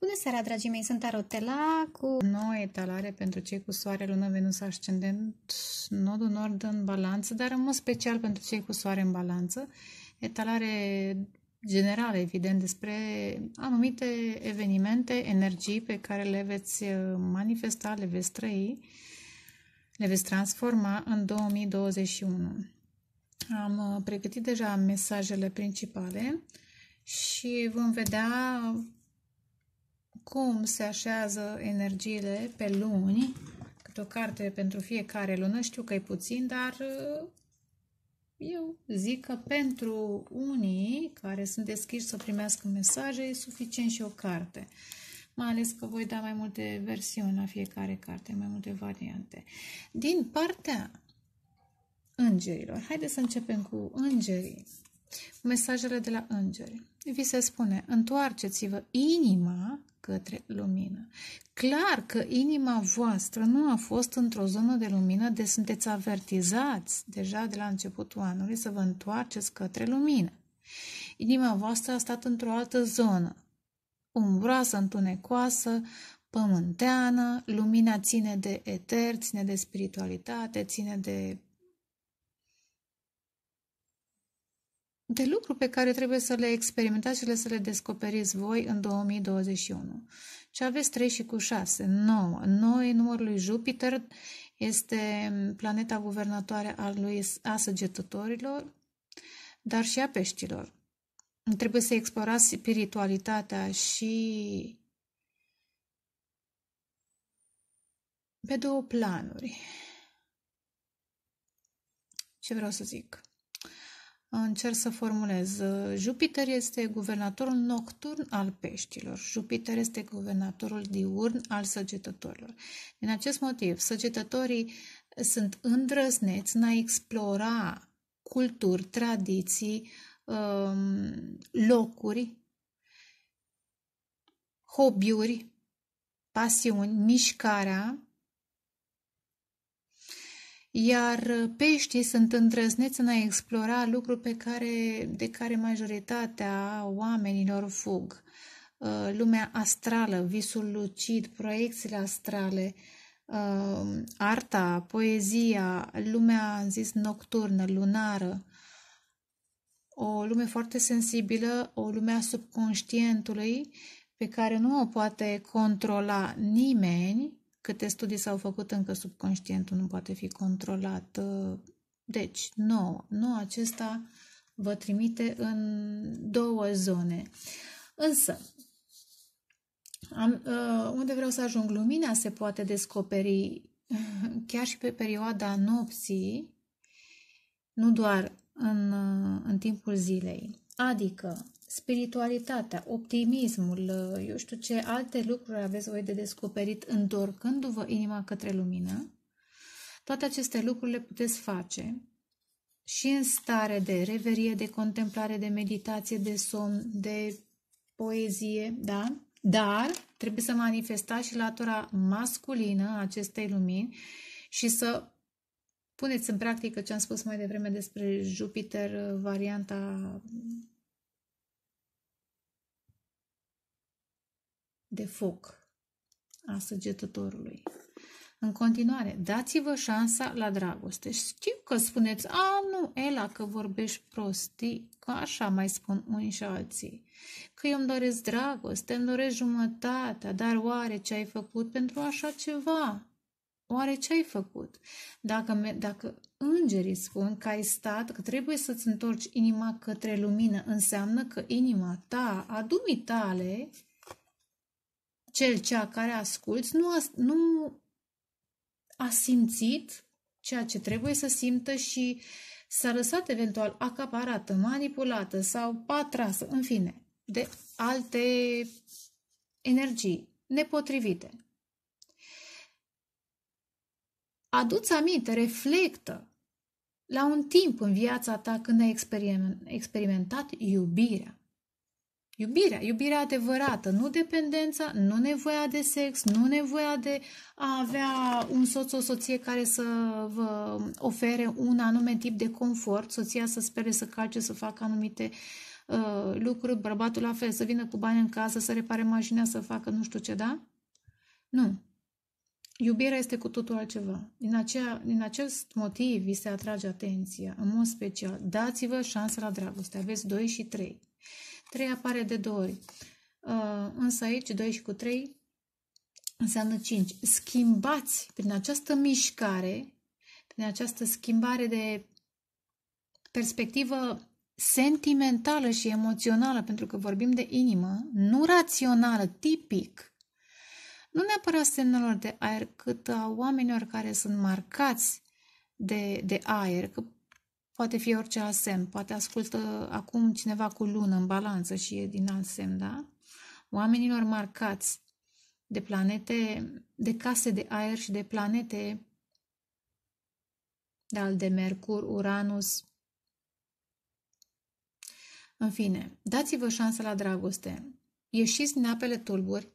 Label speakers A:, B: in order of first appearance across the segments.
A: Bună seara, dragii mei! Sunt Arotela cu noua etalare pentru cei cu soare, lună, venus, ascendent, nodul nord în balanță, dar în mod special pentru cei cu soare în balanță. Etalare generală, evident, despre anumite evenimente, energii pe care le veți uh, manifesta, le veți trăi, le veți transforma în 2021. Am uh, pregătit deja mesajele principale și vom vedea cum se așează energiile pe luni, câte o carte pentru fiecare lună, știu că e puțin, dar uh, eu zic că pentru unii care sunt deschiși să primească mesaje, e suficient și o carte. Mai ales că voi da mai multe versiuni la fiecare carte, mai multe variante. Din partea îngerilor, haideți să începem cu îngerii. Mesajele de la îngeri. Vi se spune, întoarceți-vă inima către lumină. Clar că inima voastră nu a fost într-o zonă de lumină, de sunteți avertizați deja de la începutul anului să vă întoarceți către lumină. Inima voastră a stat într-o altă zonă, umbroasă, întunecoasă, pământeană, lumina ține de eter, ține de spiritualitate, ține de de lucru pe care trebuie să le experimentați și să le descoperiți voi în 2021. Ce aveți 3 și cu 6, 9. 9 numărul lui Jupiter, este planeta guvernatoare a lui a săgetătorilor, dar și a peștilor. Trebuie să explorați spiritualitatea și pe două planuri. Ce vreau să zic? încerc să formulez. Jupiter este guvernatorul nocturn al peștilor. Jupiter este guvernatorul diurn al săgetătorilor. Din acest motiv, săgetătorii sunt îndrăzneți în a explora culturi, tradiții, um, locuri, hobby-uri, pasiuni, mișcarea iar uh, peștii sunt îndrăzneți în a explora lucruri pe care, de care majoritatea oamenilor fug. Uh, lumea astrală, visul lucid, proiecțiile astrale, uh, arta, poezia, lumea, am zis, nocturnă, lunară, o lume foarte sensibilă, o lume a subconștientului pe care nu o poate controla nimeni, Câte studii s-au făcut încă subconștientul nu poate fi controlat. Deci, nou, nou acesta vă trimite în două zone. Însă, am, uh, unde vreau să ajung, lumina se poate descoperi chiar și pe perioada nopții, nu doar în, uh, în timpul zilei. Adică, spiritualitatea, optimismul, uh, eu știu ce alte lucruri aveți voi de descoperit întorcându-vă inima către lumină, toate aceste lucruri le puteți face și în stare de reverie, de contemplare, de meditație, de somn, de poezie, da? Dar trebuie să manifestați și latura masculină a acestei lumini și să puneți în practică ce am spus mai devreme despre Jupiter, uh, varianta de foc a săgetătorului. În continuare, dați-vă șansa la dragoste. Știu că spuneți, a, nu, Ela, că vorbești prostii, că așa mai spun unii și alții. Că eu îmi doresc dragoste, îmi doresc jumătatea, dar oare ce ai făcut pentru așa ceva? Oare ce ai făcut? Dacă, dacă îngerii spun că ai stat, că trebuie să-ți întorci inima către lumină, înseamnă că inima ta, a dumii tale, cel cea care asculți nu a, nu a simțit ceea ce trebuie să simtă și s-a lăsat eventual acaparată, manipulată sau patrasă, în fine, de alte energii nepotrivite. Aduți aminte, reflectă la un timp în viața ta când ai experimentat iubirea. Iubirea, iubirea adevărată, nu dependența, nu nevoia de sex, nu nevoia de a avea un soț, o soție care să vă ofere un anume tip de confort, soția să spere să calce, să facă anumite uh, lucruri, bărbatul la fel, să vină cu bani în casă, să repare mașina, să facă nu știu ce, da? Nu. Iubirea este cu totul altceva. Din, aceea, din acest motiv vi se atrage atenția, în mod special. Dați-vă șansa la dragoste. Aveți 2 și 3. 3 apare de două ori. Uh, Însă aici 2 și cu 3 înseamnă 5. Schimbați prin această mișcare, prin această schimbare de perspectivă sentimentală și emoțională, pentru că vorbim de inimă, nu rațională, tipic, nu neapărat semnelor de aer, cât a oamenilor care sunt marcați de, de aer, că Poate fi orice alt semn, poate ascultă acum cineva cu lună în balanță și e din alt semn, da? Oamenilor marcați de planete, de case de aer și de planete al de Mercur, Uranus. În fine, dați-vă șansa la dragoste. Ieșiți din apele tulburi.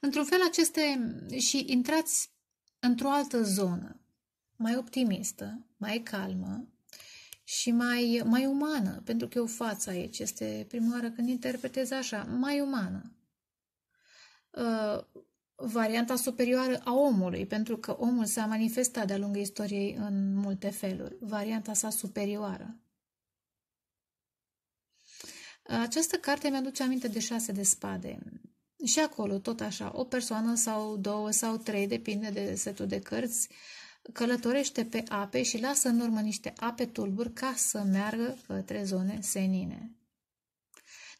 A: Într-un fel aceste și intrați într-o altă zonă, mai optimistă, mai calmă și mai, mai umană, pentru că eu față aici este prima oară când interpretez așa, mai umană. Uh, varianta superioară a omului, pentru că omul s-a manifestat de-a lungul istoriei în multe feluri, varianta sa superioară. Această carte mi-aduce aminte de șase de spade. Și acolo, tot așa, o persoană sau două sau trei, depinde de setul de cărți, uh, călătorește pe ape și lasă în urmă niște ape tulburi ca să meargă către zone senine.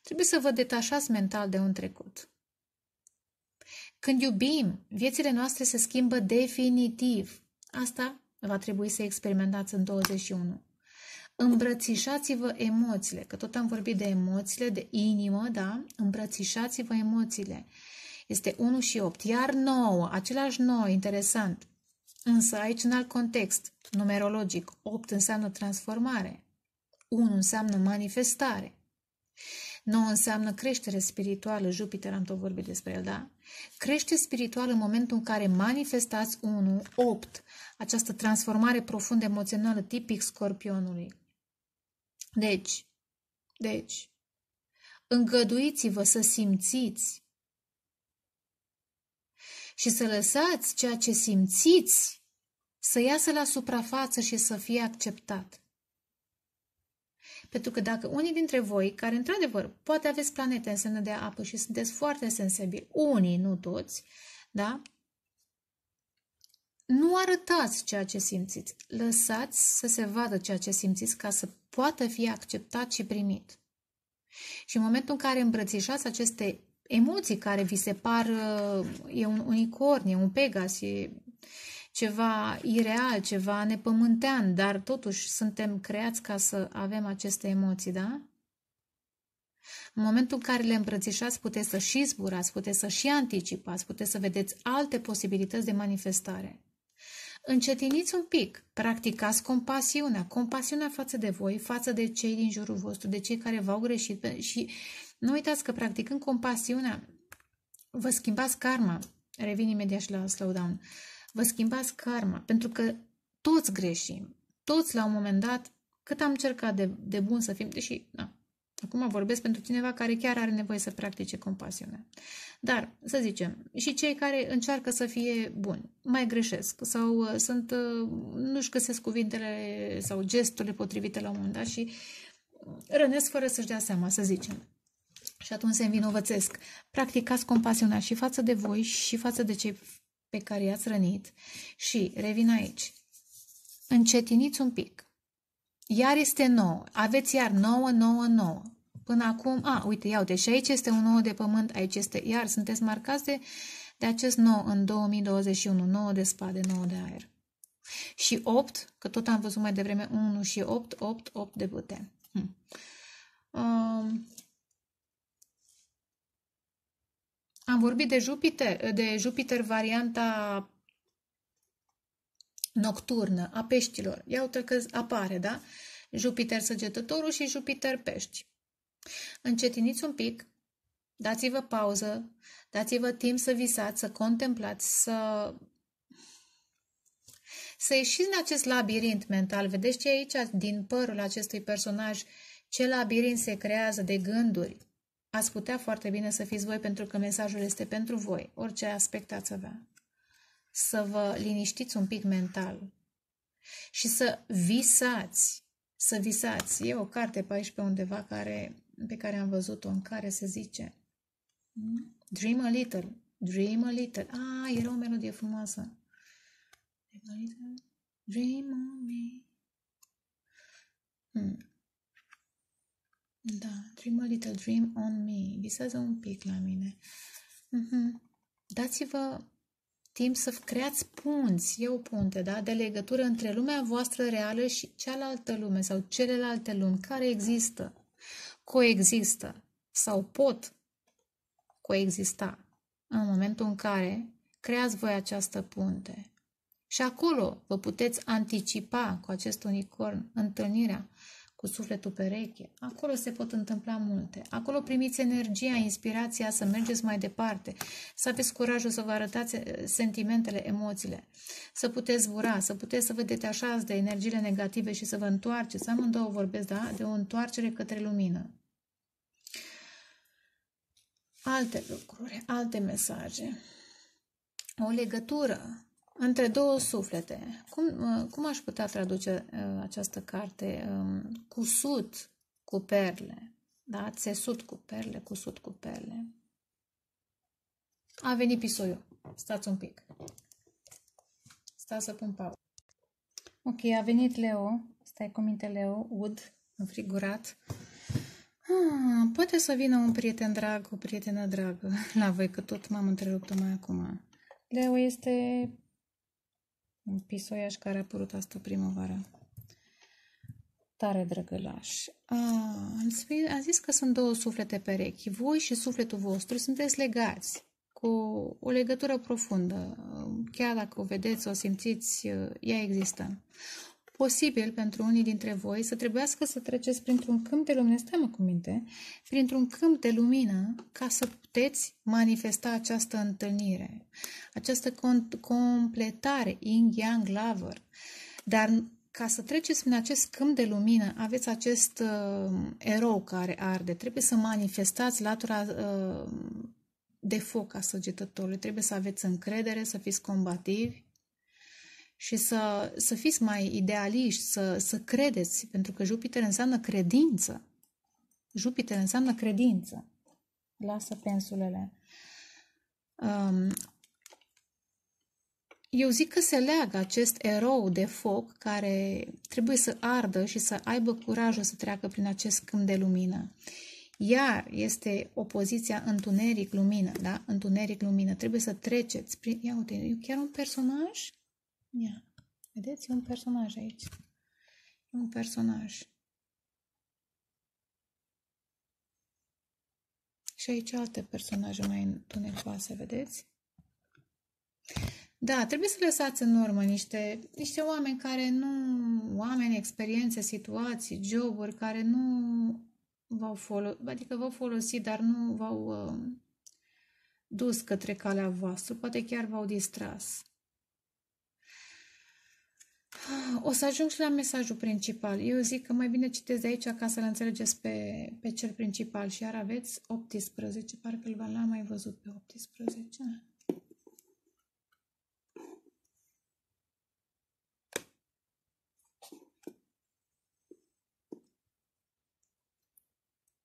A: Trebuie să vă detașați mental de un trecut. Când iubim, viețile noastre se schimbă definitiv. Asta va trebui să experimentați în 21. Îmbrățișați-vă emoțiile, că tot am vorbit de emoțiile, de inimă, da? Îmbrățișați-vă emoțiile. Este 1 și 8. Iar 9, același 9, interesant. Însă aici în alt context, numerologic, 8 înseamnă transformare, 1 înseamnă manifestare, 9 înseamnă creștere spirituală, Jupiter am tot vorbit despre el, da? Crește spiritual în momentul în care manifestați 1, 8, această transformare profundă emoțională tipic scorpionului. Deci, deci, îngăduiți-vă să simțiți și să lăsați ceea ce simțiți să iasă la suprafață și să fie acceptat. Pentru că dacă unii dintre voi, care într-adevăr poate aveți planete în semnă de apă și sunteți foarte sensibili, unii, nu toți, da? Nu arătați ceea ce simțiți. Lăsați să se vadă ceea ce simțiți ca să poată fi acceptat și primit. Și în momentul în care îmbrățișați aceste emoții care vi se par, uh, e un unicorn, e un pegas, e ceva ireal, ceva nepământean, dar totuși suntem creați ca să avem aceste emoții, da? În momentul în care le îmbrățișați, puteți să și zburați, puteți să și anticipați, puteți să vedeți alte posibilități de manifestare. Încetiniți un pic, practicați compasiunea, compasiunea față de voi, față de cei din jurul vostru, de cei care v-au greșit și nu uitați că practicând compasiunea, vă schimbați karma. Revin imediat și la slowdown. Vă schimbați karma, pentru că toți greșim. Toți la un moment dat, cât am încercat de, de bun să fim, deși, na, acum vorbesc pentru cineva care chiar are nevoie să practice compasiunea. Dar, să zicem, și cei care încearcă să fie buni, mai greșesc sau uh, sunt, uh, nu-și găsesc cuvintele sau gesturile potrivite la un moment dat și uh, rănesc fără să-și dea seama, să zicem și atunci se învinovățesc. Practicați compasiunea și față de voi și față de cei pe care i-ați rănit și revin aici. Încetiniți un pic. Iar este nouă. Aveți iar nouă, nouă, nouă. Până acum, a, uite, iau, deși aici este un nou de pământ, aici este iar. Sunteți marcați de, de acest nou în 2021, Nouă de spade, nouă de aer. Și 8, că tot am văzut mai devreme 1 și 8, 8, 8 de bute. Hmm. Um, Am vorbit de Jupiter, de Jupiter varianta nocturnă a peștilor. Ia uite că apare, da? Jupiter săgetătorul și Jupiter pești. Încetiniți un pic, dați-vă pauză, dați-vă timp să visați, să contemplați, să să ieșiți din acest labirint mental. Vedeți ce e aici, din părul acestui personaj, ce labirint se creează de gânduri, Ați putea foarte bine să fiți voi pentru că mesajul este pentru voi, orice aspect ați avea. Să vă liniștiți un pic mental și să visați, să visați. E o carte pe aici pe undeva care, pe care am văzut-o în care se zice hmm? Dream a little, dream a little. Ah, era o melodie frumoasă. Dream a little, dream on me. Hmm. Da, Dream a Little Dream on Me. Visează un pic la mine. Mm-hmm. Dați-vă timp să creați punți, e o punte, da? de legătură între lumea voastră reală și cealaltă lume sau celelalte lumi care există, coexistă sau pot coexista în momentul în care creați voi această punte. Și acolo vă puteți anticipa cu acest unicorn întâlnirea cu sufletul pereche. Acolo se pot întâmpla multe. Acolo primiți energia, inspirația să mergeți mai departe, să aveți curajul să vă arătați eh, sentimentele, emoțiile, să puteți zbura, să puteți să vă detașați de energiile negative și să vă întoarceți. Amândouă vorbesc, da? De o întoarcere către lumină. Alte lucruri, alte mesaje. O legătură între două suflete. Cum, uh, cum aș putea traduce uh, această carte? Um, cusut cu perle. Da? Țesut cu perle, cusut cu perle. A venit pisoiul. Stați un pic. Stați să pun pauză. Ok, a venit Leo. Stai cu minte, Leo. Ud, înfrigurat. Ah, poate să vină un prieten drag, o prietenă dragă la voi, că tot m-am întrerupt mai acum. Leo este un pisoiaș care a apărut asta primăvară. Tare drăgălaș. A, am, spus, am zis că sunt două suflete perechi. Voi și sufletul vostru sunteți legați cu o legătură profundă. Chiar dacă o vedeți, o simțiți, ea există posibil pentru unii dintre voi să trebuiască să treceți printr-un câmp de lumină, stai mă cu minte, printr-un câmp de lumină ca să puteți manifesta această întâlnire, această completare yin-yang lover. Dar ca să treceți prin acest câmp de lumină, aveți acest uh, erou care arde. Trebuie să manifestați latura uh, de foc a săgetătorului. Trebuie să aveți încredere, să fiți combativi, și să, să fiți mai idealiști, să, să credeți, pentru că Jupiter înseamnă credință. Jupiter înseamnă credință. Lasă pensulele. Um, eu zic că se leagă acest erou de foc care trebuie să ardă și să aibă curajul să treacă prin acest câmp de lumină. Iar este opoziția întuneric-lumină, da? Întuneric-lumină. Trebuie să treceți prin... Ia uite, eu chiar un personaj Ia. Vedeți? E un personaj aici. E un personaj. Și aici alte personaje mai întunecoase, vedeți? Da, trebuie să lăsați în urmă niște, niște oameni care nu, oameni, experiențe, situații, joburi care nu v-au folosit, adică v-au folosit, dar nu v-au uh, dus către calea voastră, poate chiar v-au distras. O să ajung și la mesajul principal. Eu zic că mai bine citesc de aici ca să-l înțelegeți pe, pe cel principal. Și iar aveți 18, parcă l-am mai văzut pe 18.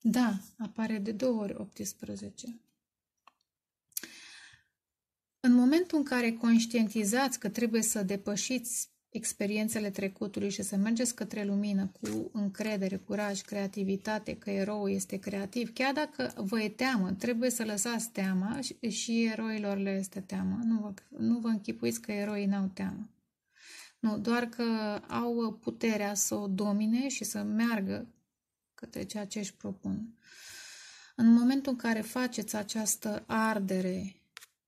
A: Da, apare de două ori 18. În momentul în care conștientizați că trebuie să depășiți experiențele trecutului și să mergeți către lumină cu încredere, curaj, creativitate, că eroul este creativ, chiar dacă vă e teamă, trebuie să lăsați teama și, și eroilor le este teamă. Nu vă, nu vă închipuiți că eroii n-au teamă. Nu, doar că au puterea să o domine și să meargă către ceea ce își propun. În momentul în care faceți această ardere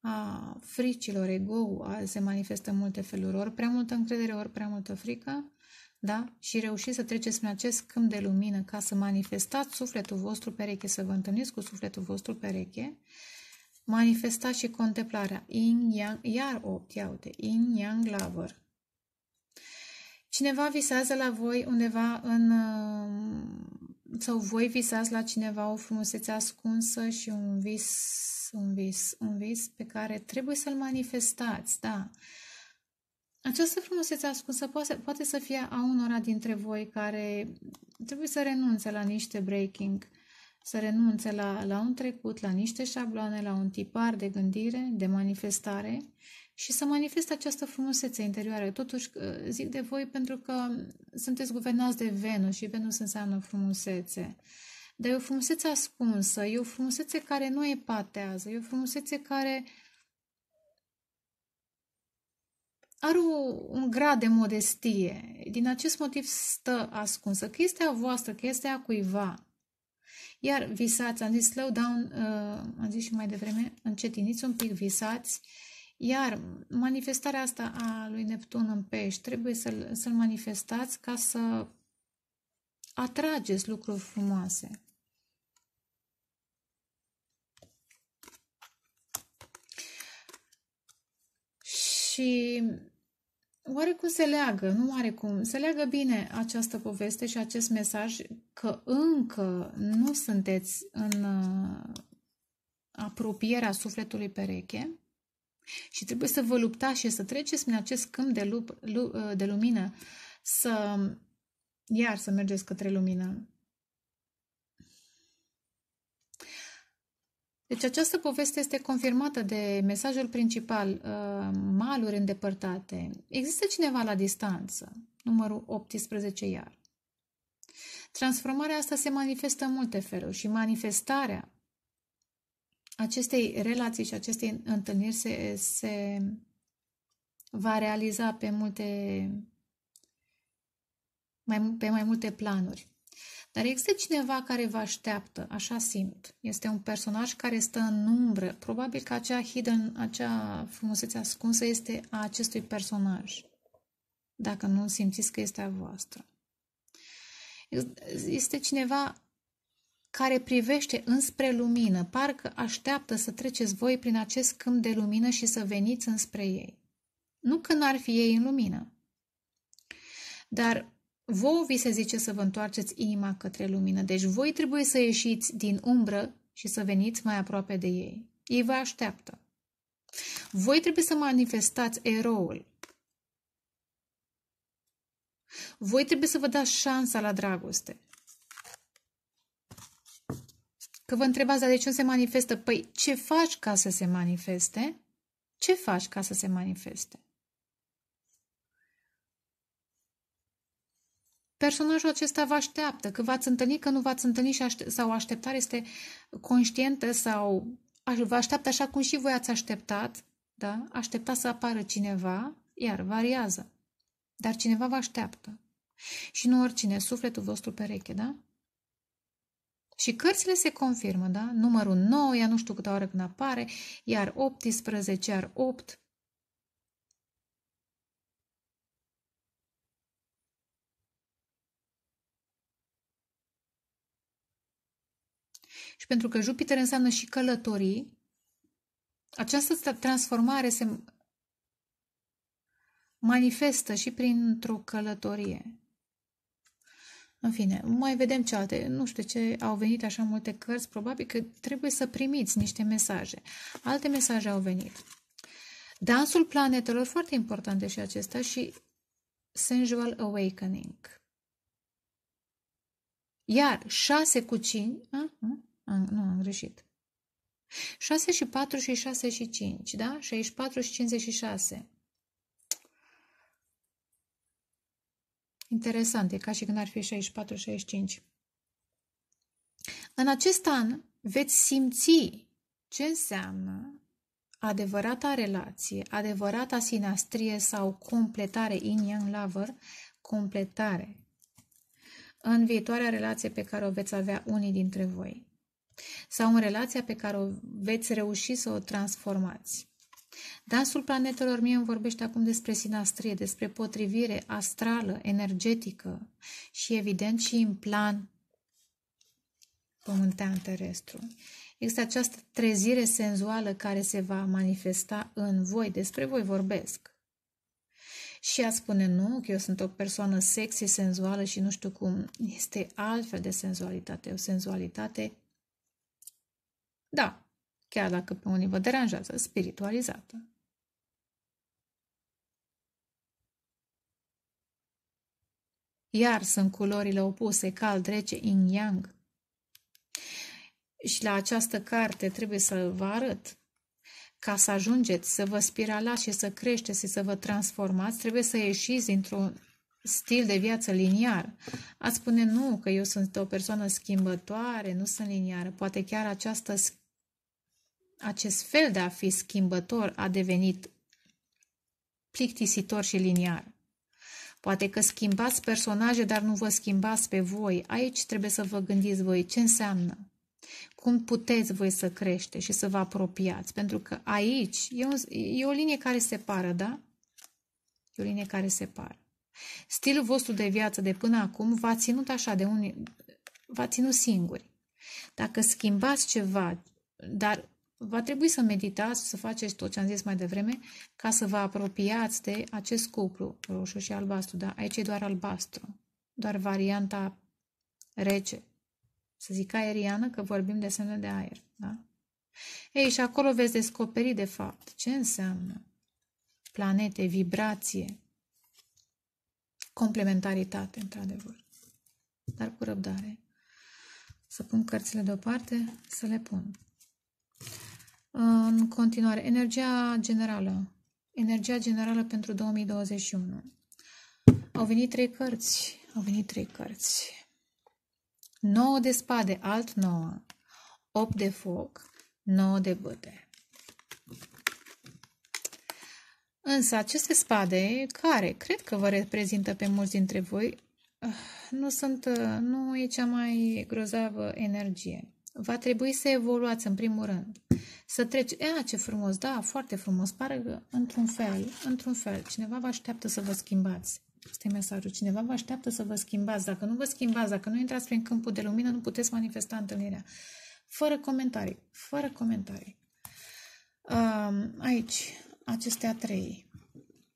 A: a fricilor, ego se manifestă în multe feluri, ori prea multă încredere, ori prea multă frică, da? Și reușiți să treceți prin acest câmp de lumină ca să manifestați sufletul vostru pereche, să vă întâlniți cu sufletul vostru pereche, manifestați și contemplarea. In, yang, iar o ia uite, in, yang, lover. Cineva visează la voi undeva în... sau voi visați la cineva o frumusețe ascunsă și un vis un vis, un vis pe care trebuie să-l manifestați, da. Această frumusețe ascunsă poate, poate să fie a unora dintre voi care trebuie să renunțe la niște breaking, să renunțe la, la un trecut, la niște șabloane, la un tipar de gândire, de manifestare și să manifeste această frumusețe interioară. Totuși, ă, zic de voi pentru că sunteți guvernați de Venus și Venus înseamnă frumusețe. Uh, dar e o frumusețe ascunsă, e o frumusețe care nu epatează, e o frumusețe care are o, un grad de modestie. Din acest motiv stă ascunsă, că este a voastră, că este a cuiva. Iar visați, am zis slow down, uh, am zis și mai devreme, încetiniți un pic, visați. Iar manifestarea asta a lui Neptun în pești, trebuie să-l, să manifestați ca să atrageți lucruri frumoase. Și oare cum se leagă, nu are cum, se leagă bine această poveste și acest mesaj că încă nu sunteți în uh, apropierea sufletului pereche și trebuie să vă luptați și să treceți prin acest câmp de, lup, uh, de lumină, să iar să mergeți către lumină, Deci această poveste este confirmată de mesajul principal, uh, maluri îndepărtate. Există cineva la distanță, numărul 18 iar. Transformarea asta se manifestă în multe feluri și manifestarea acestei relații și acestei întâlniri se, se va realiza pe multe mai, pe mai multe planuri. Dar există cineva care vă așteaptă, așa simt. Este un personaj care stă în umbră. Probabil că acea hidden, acea frumusețe ascunsă este a acestui personaj. Dacă nu simțiți că este a voastră. Este cineva care privește înspre lumină, parcă așteaptă să treceți voi prin acest câmp de lumină și să veniți înspre ei. Nu că n-ar fi ei în lumină, dar voi vi se zice să vă întoarceți inima către lumină, deci voi trebuie să ieșiți din umbră și să veniți mai aproape de ei. Ei vă așteaptă. Voi trebuie să manifestați eroul. Voi trebuie să vă dați șansa la dragoste. Că vă întrebați, dar de ce nu se manifestă? Păi ce faci ca să se manifeste? Ce faci ca să se manifeste? Personajul acesta vă așteaptă, că v-ați întâlnit, că nu v-ați întâlnit sau așteptare este conștientă sau vă așteaptă așa cum și voi ați așteptat, da? Aștepta să apară cineva, iar variază. Dar cineva vă așteaptă. Și nu oricine, sufletul vostru pereche, da? Și cărțile se confirmă, da? Numărul 9, ea nu știu câte oară când apare, iar 18, iar 8, Și pentru că Jupiter înseamnă și călătorii, această transformare se manifestă și printr-o călătorie. În fine, mai vedem ce alte. Nu știu ce au venit așa multe cărți, probabil că trebuie să primiți niște mesaje. Alte mesaje au venit. Dansul planetelor, foarte importante și acesta, și Sensual Awakening. Iar 6 cu 5, am, nu, am greșit. 6 și 4 și 6 și 5, da? 64 și 56. Interesant, e ca și când ar fi 64-65. și În acest an veți simți ce înseamnă adevărata relație, adevărata sinastrie sau completare in young lover, completare în viitoarea relație pe care o veți avea unii dintre voi sau în relația pe care o veți reuși să o transformați. Dansul planetelor mie îmi vorbește acum despre sinastrie, despre potrivire astrală, energetică și evident și în plan pământean terestru. Există această trezire senzuală care se va manifesta în voi, despre voi vorbesc. Și a spune nu, că eu sunt o persoană sexy, senzuală și nu știu cum, este altfel de senzualitate, o senzualitate da, chiar dacă pe unii vă deranjează, spiritualizată. Iar sunt culorile opuse, cald, rece, in yang Și la această carte trebuie să vă arăt. Ca să ajungeți să vă spiralați și să creșteți și să vă transformați, trebuie să ieșiți dintr-un stil de viață liniar. Ați spune nu, că eu sunt o persoană schimbătoare, nu sunt liniară. Poate chiar această acest fel de a fi schimbător a devenit plictisitor și liniar. Poate că schimbați personaje, dar nu vă schimbați pe voi. Aici trebuie să vă gândiți voi ce înseamnă. Cum puteți voi să crește și să vă apropiați? Pentru că aici e, un, e o linie care separă, da? E o linie care separă. Stilul vostru de viață de până acum v-a ținut așa, de unii, v-a ținut singuri. Dacă schimbați ceva, dar va trebui să meditați, să faceți tot ce am zis mai devreme, ca să vă apropiați de acest cuplu roșu și albastru. Da? Aici e doar albastru, doar varianta rece. Să zic aeriană, că vorbim de semne de aer. Da? Ei, și acolo veți descoperi, de fapt, ce înseamnă planete, vibrație, complementaritate, într-adevăr, dar cu răbdare. Să pun cărțile deoparte, să le pun. În continuare, energia generală. Energia generală pentru 2021. Au venit trei cărți. Au venit trei cărți. 9 de spade, alt 9. 8 de foc, 9 de băte. Însă aceste spade, care cred că vă reprezintă pe mulți dintre voi, ah, nu sunt, ah, nu e cea mai grozavă energie. Va trebui să evoluați în primul rând să treci. Ea, ce frumos, da, foarte frumos. Pare că, într-un fel, într-un fel, cineva vă așteaptă să vă schimbați. Asta e mesajul. Cineva vă așteaptă să vă schimbați. Dacă nu vă schimbați, dacă nu intrați prin câmpul de lumină, nu puteți manifesta întâlnirea. Fără comentarii. Fără comentarii. Aici, acestea trei.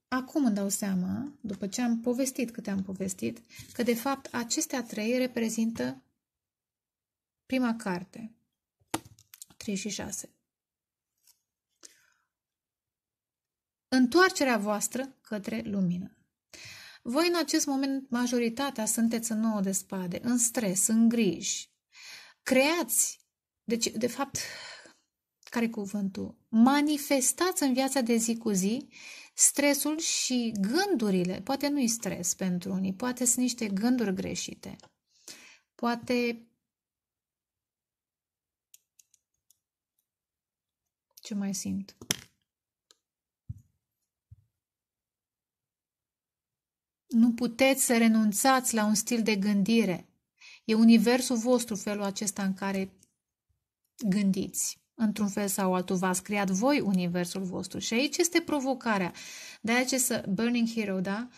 A: Acum îmi dau seama, după ce am povestit câte am povestit, că de fapt acestea trei reprezintă prima carte, 36. și întoarcerea voastră către lumină. Voi în acest moment majoritatea sunteți în nouă de spade, în stres, în griji. Creați, deci de fapt, care cuvântul? Manifestați în viața de zi cu zi stresul și gândurile. Poate nu-i stres pentru unii, poate sunt niște gânduri greșite. Poate ce mai simt? Nu puteți să renunțați la un stil de gândire. E universul vostru felul acesta în care gândiți. Într-un fel sau altul v-ați creat voi universul vostru și aici este provocarea. De aceea ce să Burning Hero, da?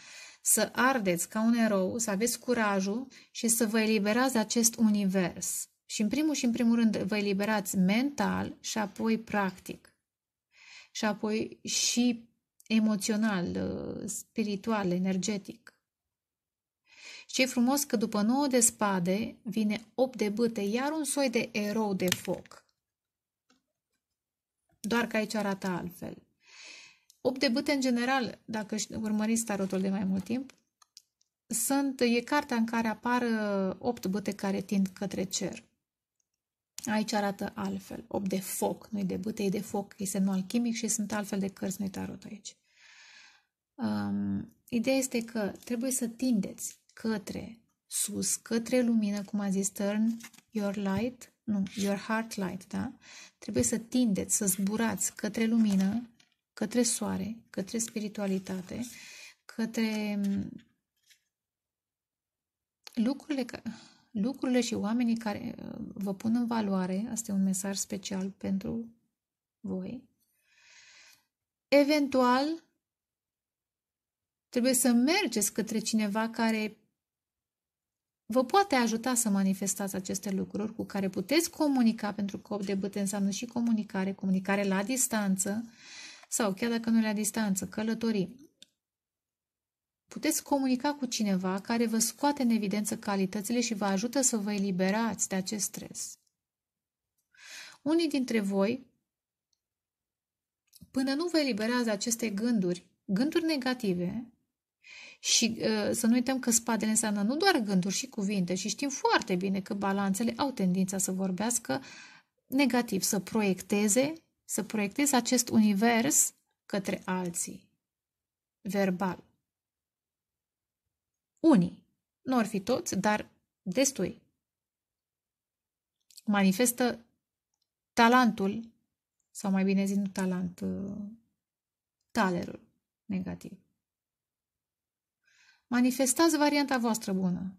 A: Să ardeți ca un erou, să aveți curajul și să vă eliberați de acest univers. Și în primul și în primul rând vă eliberați mental și apoi practic. Și apoi și emoțional, uh, spiritual, energetic. Și e frumos că după 9 de spade vine 8 de bâte, iar un soi de erou de foc. Doar că aici arată altfel. 8 de bâte în general, dacă urmăriți tarotul de mai mult timp, sunt, e cartea în care apar 8 uh, bâte care tind către cer. Aici arată altfel. 8 de foc, nu e de bâte, e de foc, e semnul alchimic și sunt altfel de cărți, nu tarot aici. Um, ideea este că trebuie să tindeți către sus, către lumină, cum a zis Turn Your Light, nu, Your Heart Light, da? Trebuie să tindeți, să zburați către lumină, către soare, către spiritualitate, către mm, lucrurile, ca, lucrurile și oamenii care uh, vă pun în valoare, asta e un mesaj special pentru voi, eventual Trebuie să mergeți către cineva care vă poate ajuta să manifestați aceste lucruri cu care puteți comunica, pentru că de bâte înseamnă și comunicare, comunicare la distanță sau chiar dacă nu e la distanță, călătorii. Puteți comunica cu cineva care vă scoate în evidență calitățile și vă ajută să vă eliberați de acest stres. Unii dintre voi, până nu vă eliberați de aceste gânduri, gânduri negative, și uh, să nu uităm că spatele înseamnă nu doar gânduri și cuvinte și știm foarte bine că balanțele au tendința să vorbească negativ, să proiecteze, să proiecteze acest univers către alții, verbal. Unii, nu ar fi toți, dar destui, manifestă talentul, sau mai bine zis, nu talent, ă, talerul negativ. Manifestați varianta voastră bună.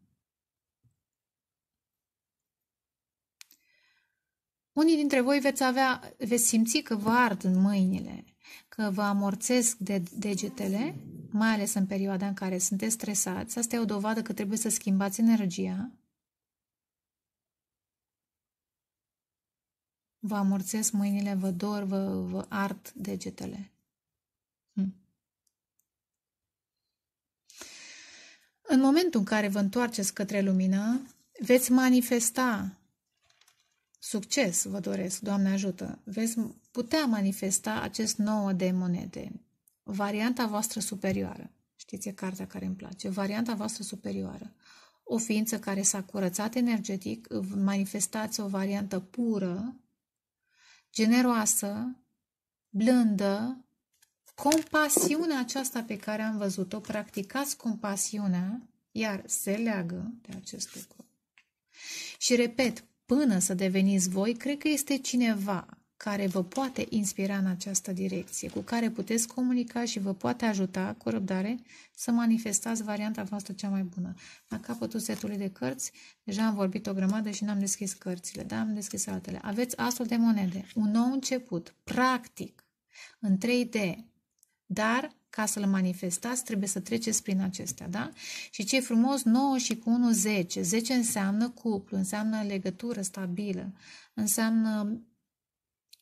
A: Unii dintre voi veți, avea, veți simți că vă ard în mâinile, că vă amorțesc de degetele, mai ales în perioada în care sunteți stresați. Asta e o dovadă că trebuie să schimbați energia. Vă amorțesc mâinile, vă dor, vă, vă ard degetele. În momentul în care vă întoarceți către lumină, veți manifesta succes, vă doresc, Doamne ajută, veți putea manifesta acest nouă de monede, varianta voastră superioară. Știți, e cartea care îmi place. Varianta voastră superioară. O ființă care s-a curățat energetic, manifestați o variantă pură, generoasă, blândă, compasiunea aceasta pe care am văzut-o, practicați compasiunea, iar se leagă de acest lucru. Și repet, până să deveniți voi, cred că este cineva care vă poate inspira în această direcție, cu care puteți comunica și vă poate ajuta cu răbdare să manifestați varianta voastră cea mai bună. La capătul setului de cărți, deja am vorbit o grămadă și n-am deschis cărțile, dar am deschis altele. Aveți astfel de monede, un nou început, practic, în 3D, dar ca să le manifestați, trebuie să treceți prin acestea, da? Și ce frumos, 9 și cu 1, 10. 10 înseamnă cuplu, înseamnă legătură stabilă, înseamnă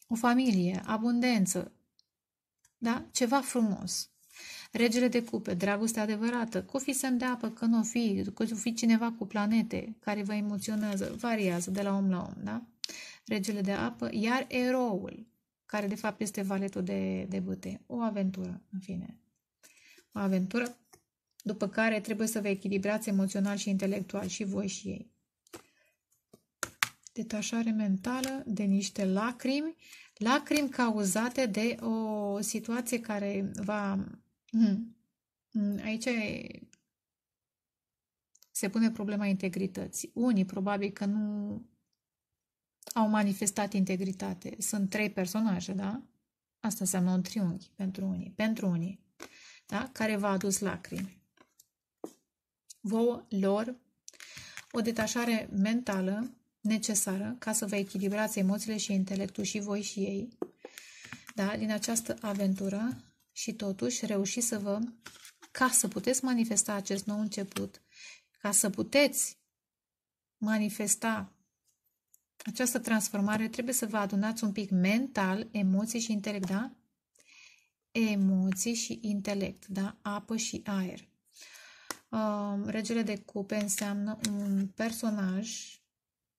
A: o familie, abundență, da? Ceva frumos. Regele de cupe, dragoste adevărată, cu fi semn de apă, că nu fi, că fi cineva cu planete care vă emoționează, variază de la om la om, da? Regele de apă, iar eroul, care de fapt este valetul de, de bâte. O aventură, în fine. O aventură după care trebuie să vă echilibrați emoțional și intelectual și voi și ei. Detașare mentală de niște lacrimi, lacrimi cauzate de o situație care va... Hmm, aici se pune problema integrității. Unii probabil că nu au manifestat integritate. Sunt trei personaje, da? Asta înseamnă un triunghi pentru unii. Pentru unii. Da? Care v-a adus lacrimi. Vouă, lor, o detașare mentală necesară ca să vă echilibrați emoțiile și intelectul și voi și ei. Da? Din această aventură și totuși reușiți să vă, ca să puteți manifesta acest nou început, ca să puteți manifesta această transformare trebuie să vă adunați un pic mental, emoții și intelect, da? Emoții și intelect, da? Apă și aer. Uh, regele de cupe înseamnă un personaj,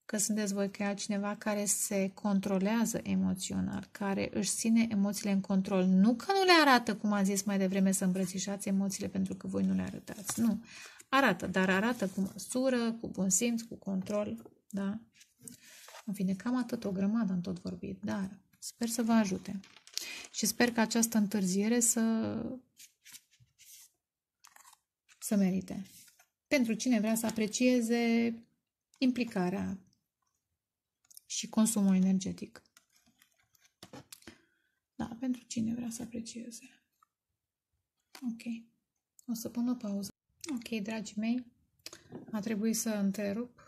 A: că sunteți voi crea cineva care se controlează emoțional, care își ține emoțiile în control. Nu că nu le arată, cum am zis mai devreme, să îmbrățișați emoțiile pentru că voi nu le arătați. Nu. Arată, dar arată cu măsură, cu bun simț, cu control, da? În fine, cam atât, o grămadă am tot vorbit, dar sper să vă ajute. Și sper că această întârziere să, să merite. Pentru cine vrea să aprecieze implicarea și consumul energetic. Da, pentru cine vrea să aprecieze. Ok. O să pun o pauză. Ok, dragii mei, a trebuit să întrerup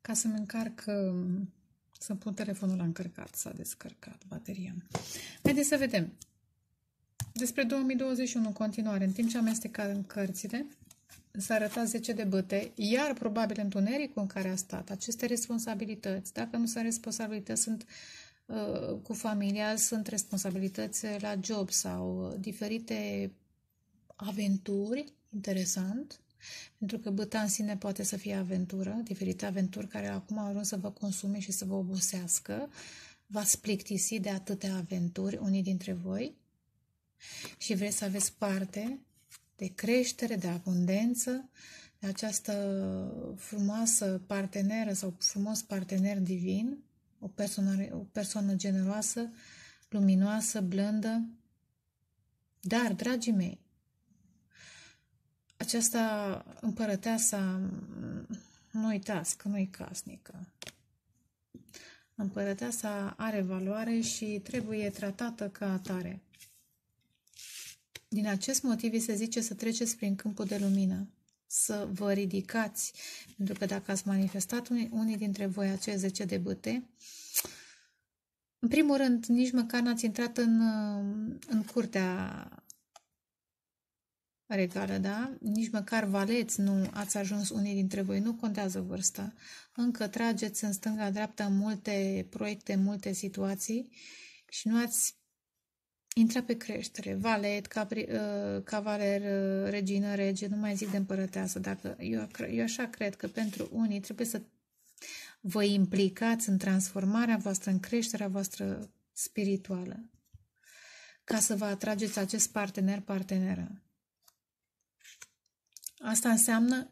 A: ca să-mi încarc, uh, să pun telefonul la încărcat, s-a descărcat bateria. Haideți să vedem. Despre 2021, în continuare, în timp ce în cărțile, s-a arătat 10 de băte, iar probabil întunericul în care a stat, aceste responsabilități, dacă nu sunt responsabilități, sunt uh, cu familia, sunt responsabilități la job sau uh, diferite aventuri, interesant, pentru că băta în sine poate să fie aventură, diferite aventuri care acum au ajuns să vă consume și să vă obosească. V-ați plictisi de atâtea aventuri, unii dintre voi, și vreți să aveți parte de creștere, de abundență, de această frumoasă parteneră sau frumos partener divin, o persoană, o persoană generoasă, luminoasă, blândă. Dar, dragii mei, aceasta împărăteasa, nu uitați că nu e casnică. Împărăteasa are valoare și trebuie tratată ca atare. Din acest motiv se zice să treceți prin câmpul de lumină, să vă ridicați, pentru că dacă ați manifestat unii, dintre voi acele 10 de băte, în primul rând, nici măcar n-ați intrat în, în curtea regală, da? Nici măcar valeți nu ați ajuns unii dintre voi, nu contează vârsta. Încă trageți în stânga-dreapta multe proiecte, multe situații și nu ați intrat pe creștere. Valet, capri, uh, cavaler, uh, regină, rege, nu mai zic de împărăteasă. Dacă, eu, eu așa cred că pentru unii trebuie să vă implicați în transformarea voastră, în creșterea voastră spirituală ca să vă atrageți acest partener, parteneră. Asta înseamnă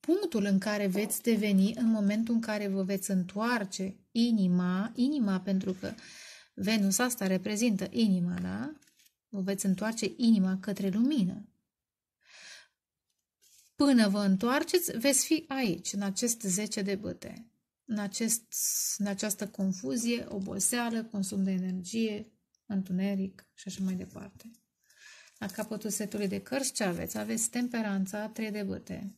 A: punctul în care veți deveni în momentul în care vă veți întoarce inima, inima pentru că Venus asta reprezintă inima, da? Vă veți întoarce inima către lumină. Până vă întoarceți, veți fi aici, în acest 10 de băte, în, acest, în această confuzie, oboseală, consum de energie, întuneric și așa mai departe. La capătul setului de cărți ce aveți? Aveți temperanța, trei de băte.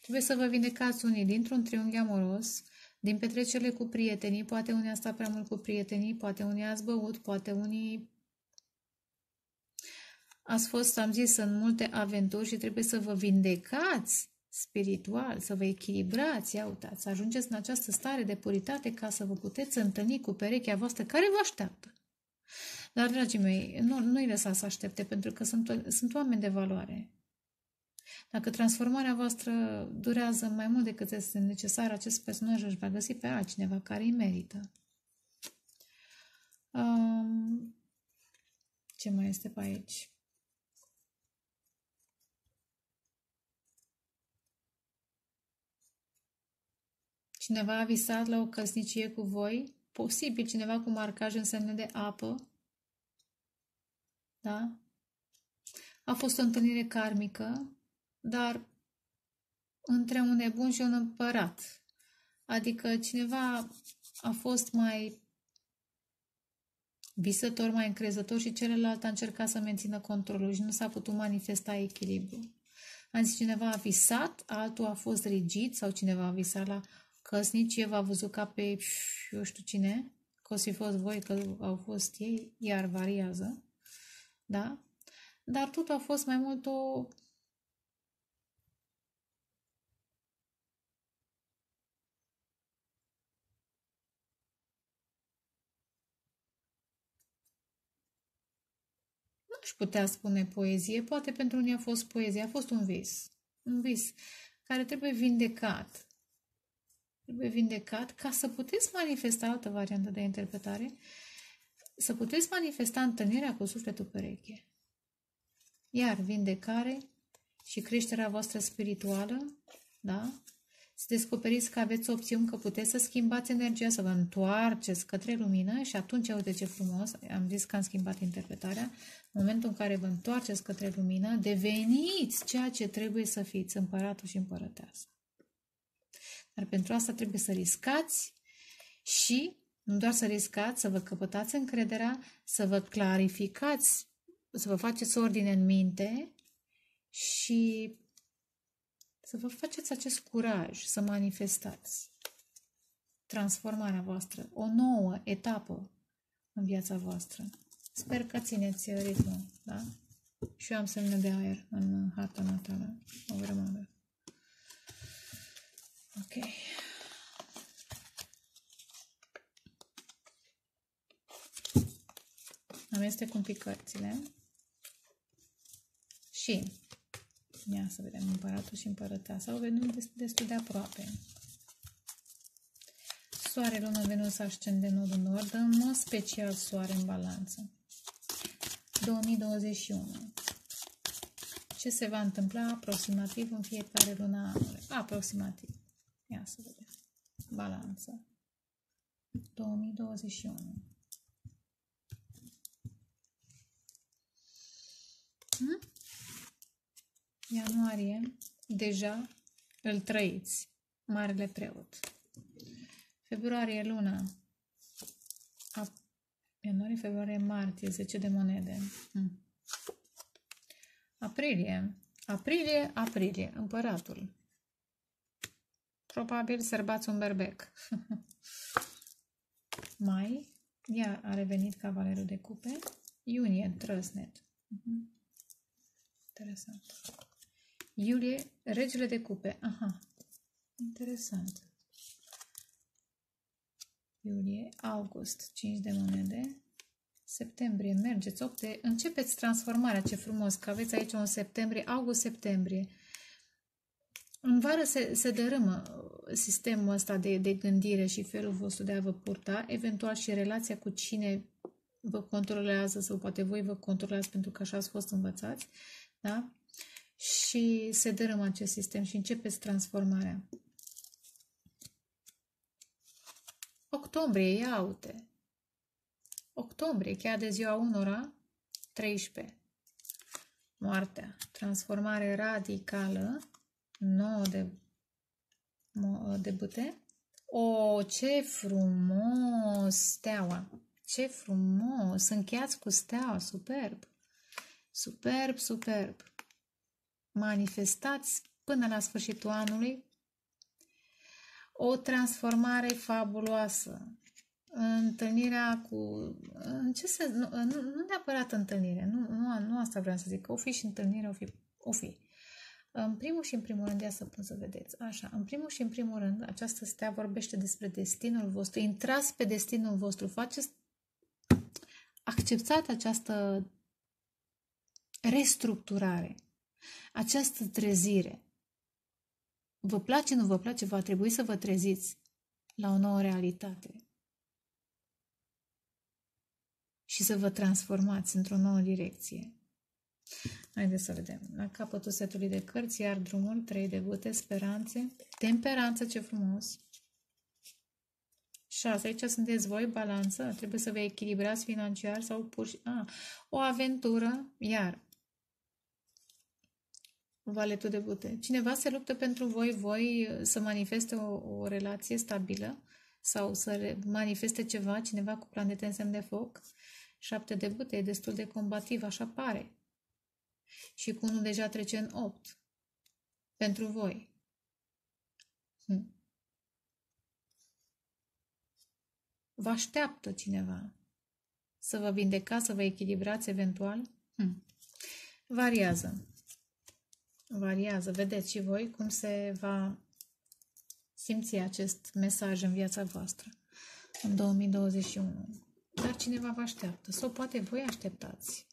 A: Trebuie să vă vindecați unii dintr-un triunghi amoros, din petrecerile cu prietenii, poate unii a stat prea mult cu prietenii, poate unii ați băut, poate unii ați fost, am zis, în multe aventuri și trebuie să vă vindecați spiritual, să vă echilibrați, ia uitați, să ajungeți în această stare de puritate ca să vă puteți întâlni cu perechea voastră care vă așteaptă. Dar, dragii mei, nu, nu-i lăsa să aștepte, pentru că sunt, sunt oameni de valoare. Dacă transformarea voastră durează mai mult decât este necesar, acest personaj își va găsi pe altcineva care îi merită. Um, ce mai este pe aici? Cineva a visat la o căsnicie cu voi? Posibil cineva cu marcaj în semne de apă da? A fost o întâlnire karmică, dar între un nebun și un împărat. Adică cineva a fost mai visător, mai încrezător și celălalt a încercat să mențină controlul și nu s-a putut manifesta echilibru. Am zis, cineva a visat, altul a fost rigid sau cineva a visat la căsnicie, v-a văzut ca pe eu știu cine, că o să fi fost voi, că au fost ei, iar variază da? Dar tot a fost mai mult o aș putea spune poezie, poate pentru unii a fost poezie, a fost un vis. Un vis care trebuie vindecat. Trebuie vindecat ca să puteți manifesta altă variantă de interpretare să puteți manifesta întâlnirea cu sufletul pereche. Iar vindecare și creșterea voastră spirituală, da? Să descoperiți că aveți opțiuni, că puteți să schimbați energia, să vă întoarceți către lumină și atunci, uite ce frumos, am zis că am schimbat interpretarea, în momentul în care vă întoarceți către lumină, deveniți ceea ce trebuie să fiți, împăratul și împărăteasa. Dar pentru asta trebuie să riscați și nu doar să riscați, să vă căpătați încrederea, să vă clarificați, să vă faceți ordine în minte și să vă faceți acest curaj, să manifestați transformarea voastră, o nouă etapă în viața voastră. Sper că țineți ritmul, da? Și eu am semne de aer în harta natală, o grămadă. Ok. amestec un pic cărțile și ia să vedem împăratul și împărătea sau vedem destul de aproape. Soare, lună, Venus, ascendent, nodul nord, în mod special soare în balanță. 2021. Ce se va întâmpla aproximativ în fiecare lună anului? Aproximativ. Ia să vedem. Balanță. 2021. Hm? Ianuarie, deja îl trăiți, Marele Preot. Februarie, luna, a, ianuarie, februarie, martie, 10 de monede. Hm. Aprilie, aprilie, aprilie, împăratul. Probabil sărbați un berbec. Mai, ea a revenit cavalerul de cupe. Iunie, trăsnet. Uh hm. -huh. Interesant. Iulie, regele de cupe. Aha. Interesant. Iulie, august, 5 de monede. Septembrie, mergeți, 8 de... Începeți transformarea, ce frumos, că aveți aici un septembrie, august, septembrie. În vară se, se dărâmă uh, sistemul ăsta de, de gândire și felul vostru de a vă purta, eventual și relația cu cine vă controlează sau poate voi vă controlați pentru că așa ați fost învățați. Da? Și se dărâmă acest sistem și începeți transformarea. Octombrie, ia uite. Octombrie, chiar de ziua unora, 13. Moartea, transformare radicală, 9 de, de bute. O, ce frumos steaua! Ce frumos! Încheiați cu steaua, superb! Superb, superb! Manifestați până la sfârșitul anului o transformare fabuloasă. Întâlnirea cu... În ce se... Nu, nu, nu neapărat întâlnire, nu, nu, nu asta vreau să zic, o fi și întâlnire, o fi. O fi. În primul și în primul rând, ia să pun să vedeți, așa, în primul și în primul rând, această stea vorbește despre destinul vostru, intrați pe destinul vostru, faceți, acceptați această restructurare, această trezire. Vă place, nu vă place, va trebui să vă treziți la o nouă realitate și să vă transformați într-o nouă direcție. Haideți să vedem. La capătul setului de cărți, iar drumul, trei de bute, speranțe, temperanță, ce frumos. 6. Aici sunteți voi, balanță, trebuie să vă echilibrați financiar sau pur și... A, ah, o aventură, iar valetul de bute. Cineva se luptă pentru voi, voi uh, să manifeste o, o relație stabilă sau să manifeste ceva, cineva cu planete în semn de foc. Șapte de bute e destul de combativ, așa pare. Și cu unul deja trece în opt. Pentru voi. Hm. Vă așteaptă cineva să vă vindecați, să vă echilibrați eventual? Hm. Variază variază. Vedeți și voi cum se va simți acest mesaj în viața voastră în 2021. Dar cineva vă așteaptă sau poate voi așteptați.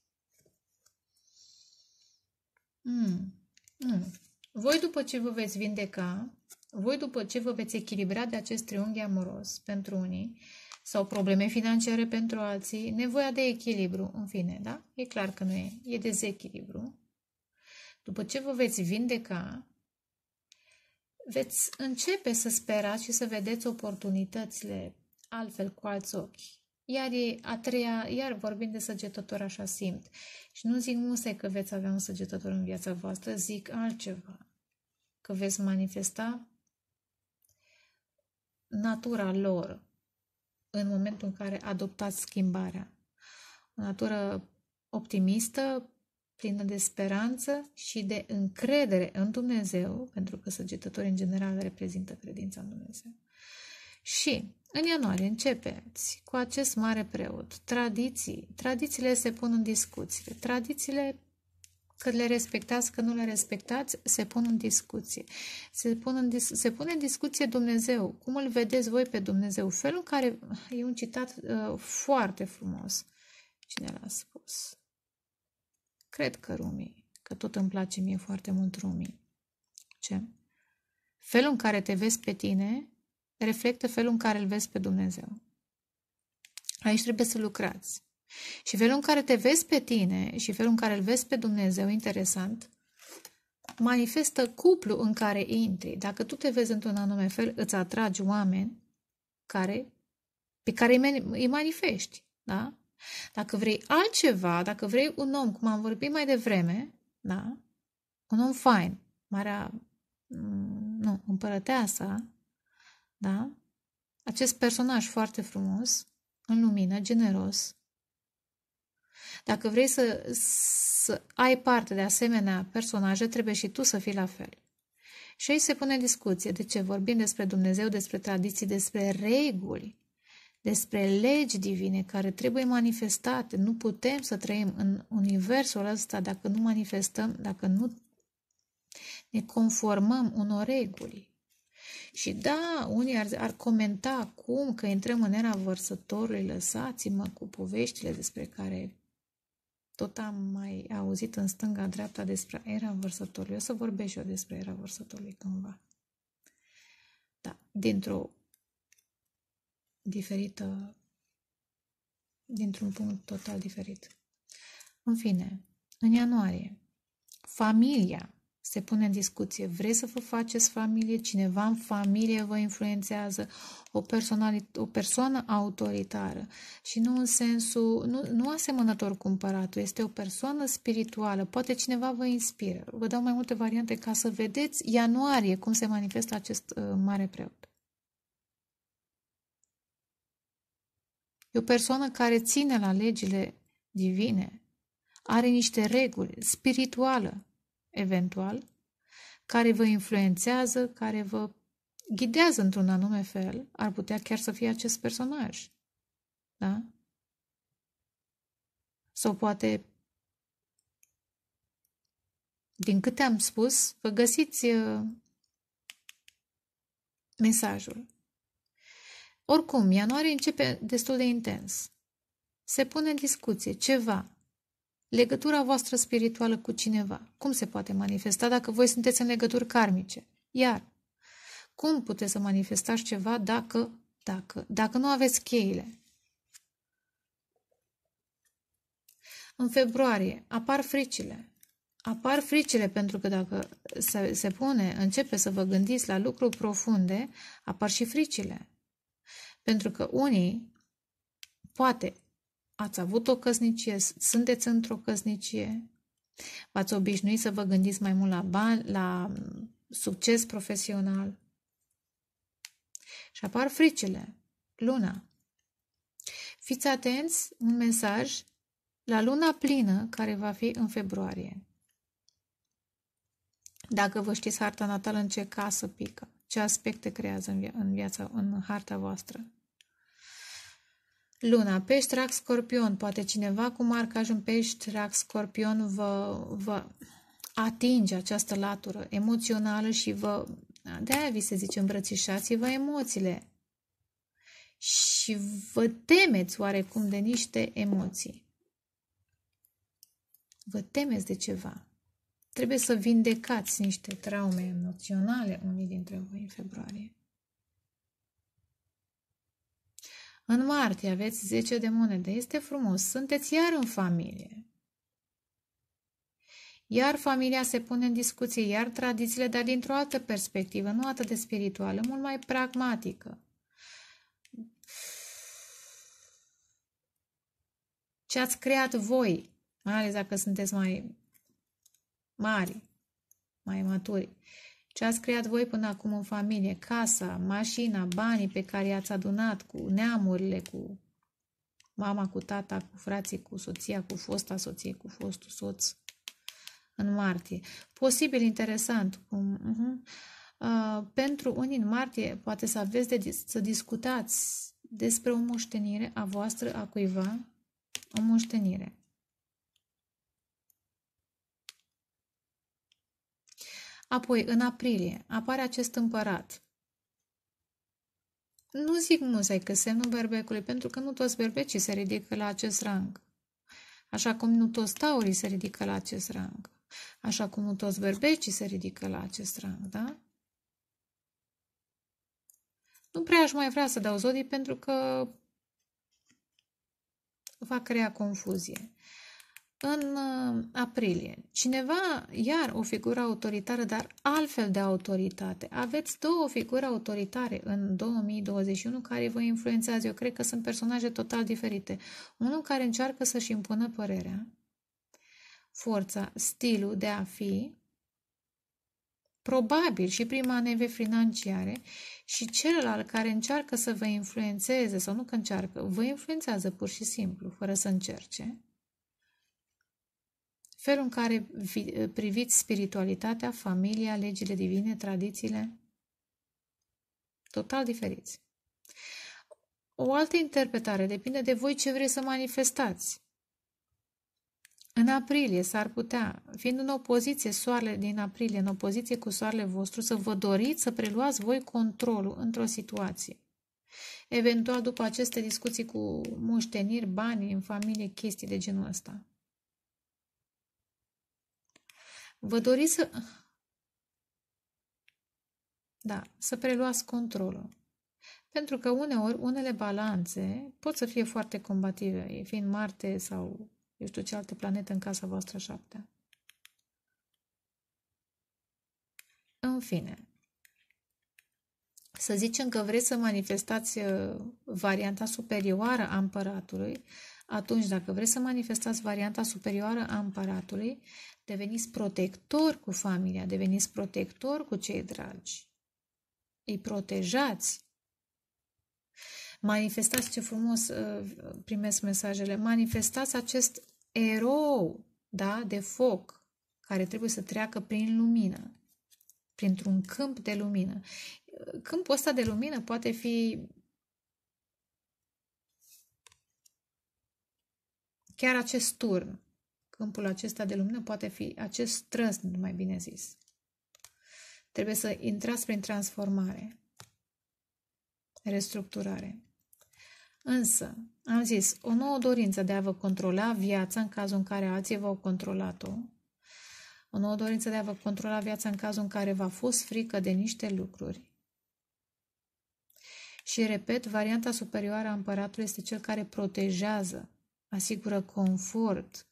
A: Mm. Mm. Voi după ce vă veți vindeca, voi după ce vă veți echilibra de acest triunghi amoros pentru unii, sau probleme financiare pentru alții, nevoia de echilibru, în fine, da? E clar că nu e, e dezechilibru. După ce vă veți vindeca, veți începe să sperați și să vedeți oportunitățile altfel cu alți ochi. Iar e a treia, iar vorbim de săgetător, așa simt. Și nu zic nu că veți avea un săgetător în viața voastră, zic altceva. Că veți manifesta natura lor în momentul în care adoptați schimbarea. O natură optimistă, plină de speranță și de încredere în Dumnezeu, pentru că săgetătorii în general reprezintă credința în Dumnezeu. Și în ianuarie începeți cu acest mare preot. Tradiții. Tradițiile se pun în discuție. Tradițiile că le respectați, că nu le respectați, se pun în discuție. Se, pun în dis- se pune în discuție Dumnezeu. Cum îl vedeți voi pe Dumnezeu? Felul care e un citat uh, foarte frumos. Cine l-a spus? Cred că Rumi, că tot îmi place mie foarte mult Rumi. Ce? Felul în care te vezi pe tine reflectă felul în care îl vezi pe Dumnezeu. Aici trebuie să lucrați. Și felul în care te vezi pe tine și felul în care îl vezi pe Dumnezeu, interesant, manifestă cuplu în care intri. Dacă tu te vezi într-un anume fel, îți atragi oameni care, pe care îi manifesti. Da? Dacă vrei altceva, dacă vrei un om, cum am vorbit mai devreme, da? Un om fain, marea, mm, nu, împărăteasa, da? Acest personaj foarte frumos, în lumină, generos. Dacă vrei să, să ai parte de asemenea personaje, trebuie și tu să fii la fel. Și aici se pune discuție. De ce? Vorbim despre Dumnezeu, despre tradiții, despre reguli despre legi divine care trebuie manifestate. Nu putem să trăim în universul ăsta dacă nu manifestăm, dacă nu ne conformăm unor reguli. Și da, unii ar, ar comenta acum că intrăm în era vărsătorului, lăsați-mă cu poveștile despre care tot am mai auzit în stânga-dreapta despre era vărsătorului. O să vorbesc și eu despre era vărsătorului cândva. Da, dintr-o diferită dintr-un punct total diferit. În fine, în ianuarie, familia se pune în discuție. Vreți să vă faceți familie? Cineva în familie vă influențează? O, o persoană autoritară. Și nu în sensul, nu, nu asemănător cu împăratul, este o persoană spirituală. Poate cineva vă inspiră. Vă dau mai multe variante ca să vedeți ianuarie cum se manifestă acest uh, mare preot. E o persoană care ține la legile divine, are niște reguli spirituală, eventual, care vă influențează, care vă ghidează într-un anume fel, ar putea chiar să fie acest personaj. Da? Sau poate, din câte am spus, vă găsiți uh, mesajul. Oricum, ianuarie începe destul de intens. Se pune în discuție ceva, legătura voastră spirituală cu cineva. Cum se poate manifesta dacă voi sunteți în legături karmice? Iar, cum puteți să manifestați ceva dacă, dacă, dacă nu aveți cheile? În februarie apar fricile. Apar fricile pentru că dacă se, se pune, începe să vă gândiți la lucruri profunde, apar și fricile. Pentru că unii, poate, ați avut o căsnicie, sunteți într-o căsnicie, v-ați obișnuit să vă gândiți mai mult la bani, la mm, succes profesional. Și apar fricele, luna. Fiți atenți, un mesaj la luna plină care va fi în februarie. Dacă vă știți harta natală în ce casă pică ce aspecte creează în, via în viața, în harta voastră. Luna, pești, rac, scorpion. Poate cineva cu marcaj în pești, rac, scorpion vă, vă atinge această latură emoțională și vă... De-aia vi se zice îmbrățișați-vă emoțiile. Și vă temeți oarecum de niște emoții. Vă temeți de ceva. Trebuie să vindecați niște traume emoționale unii dintre voi în februarie. În martie aveți 10 de monede. Este frumos. Sunteți iar în familie. Iar familia se pune în discuție, iar tradițiile, dar dintr-o altă perspectivă, nu atât de spirituală, mult mai pragmatică. Ce ați creat voi, mai ales dacă sunteți mai mari, mai maturi. Ce ați creat voi până acum în familie, casa, mașina, banii pe care i-ați adunat cu neamurile, cu mama, cu tata, cu frații, cu soția, cu fosta soție, cu fostul soț în martie. Posibil interesant. Cum, mm, uh-huh. Mm-hmm. uh, pentru unii în martie poate să aveți de, să discutați despre o moștenire a voastră a cuiva, o moștenire. Apoi, în aprilie, apare acest împărat. Nu zic muzei că semnul berbecului, pentru că nu toți berbecii se ridică la acest rang. Așa cum nu toți taurii se ridică la acest rang. Așa cum nu toți berbecii se ridică la acest rang, da? Nu prea aș mai vrea să dau zodii pentru că va crea confuzie în uh, aprilie. Cineva, iar o figură autoritară, dar altfel de autoritate. Aveți două figuri autoritare în 2021 care vă influențează. Eu cred că sunt personaje total diferite. Unul care încearcă să-și impună părerea, forța, stilul de a fi, probabil și prin manevre financiare, și celălalt care încearcă să vă influențeze, sau nu că încearcă, vă influențează pur și simplu, fără să încerce, felul în care priviți spiritualitatea, familia, legile divine, tradițiile, total diferiți. O altă interpretare depinde de voi ce vreți să manifestați. În aprilie s-ar putea, fiind în opoziție soarele din aprilie, în opoziție cu soarele vostru, să vă doriți să preluați voi controlul într-o situație. Eventual după aceste discuții cu mușteniri, bani în familie, chestii de genul ăsta. Vă doriți să... Da, să preluați controlul. Pentru că uneori unele balanțe pot să fie foarte combative, fiind Marte sau eu știu ce alte planete în casa voastră șaptea. În fine, să zicem că vreți să manifestați uh, varianta superioară a împăratului, atunci, dacă vreți să manifestați varianta superioară a împăratului, deveniți protector cu familia, deveniți protector cu cei dragi. Îi protejați. Manifestați, ce frumos uh, primesc mesajele, manifestați acest erou da, de foc care trebuie să treacă prin lumină, printr-un câmp de lumină. Câmpul ăsta de lumină poate fi Chiar acest turn, câmpul acesta de lumină poate fi acest străzn, mai bine zis. Trebuie să intrați prin transformare, restructurare. Însă, am zis, o nouă dorință de a vă controla viața în cazul în care alții v-au controlat-o, o nouă dorință de a vă controla viața în cazul în care v-a fost frică de niște lucruri. Și repet, varianta superioară a împăratului este cel care protejează asigură confort,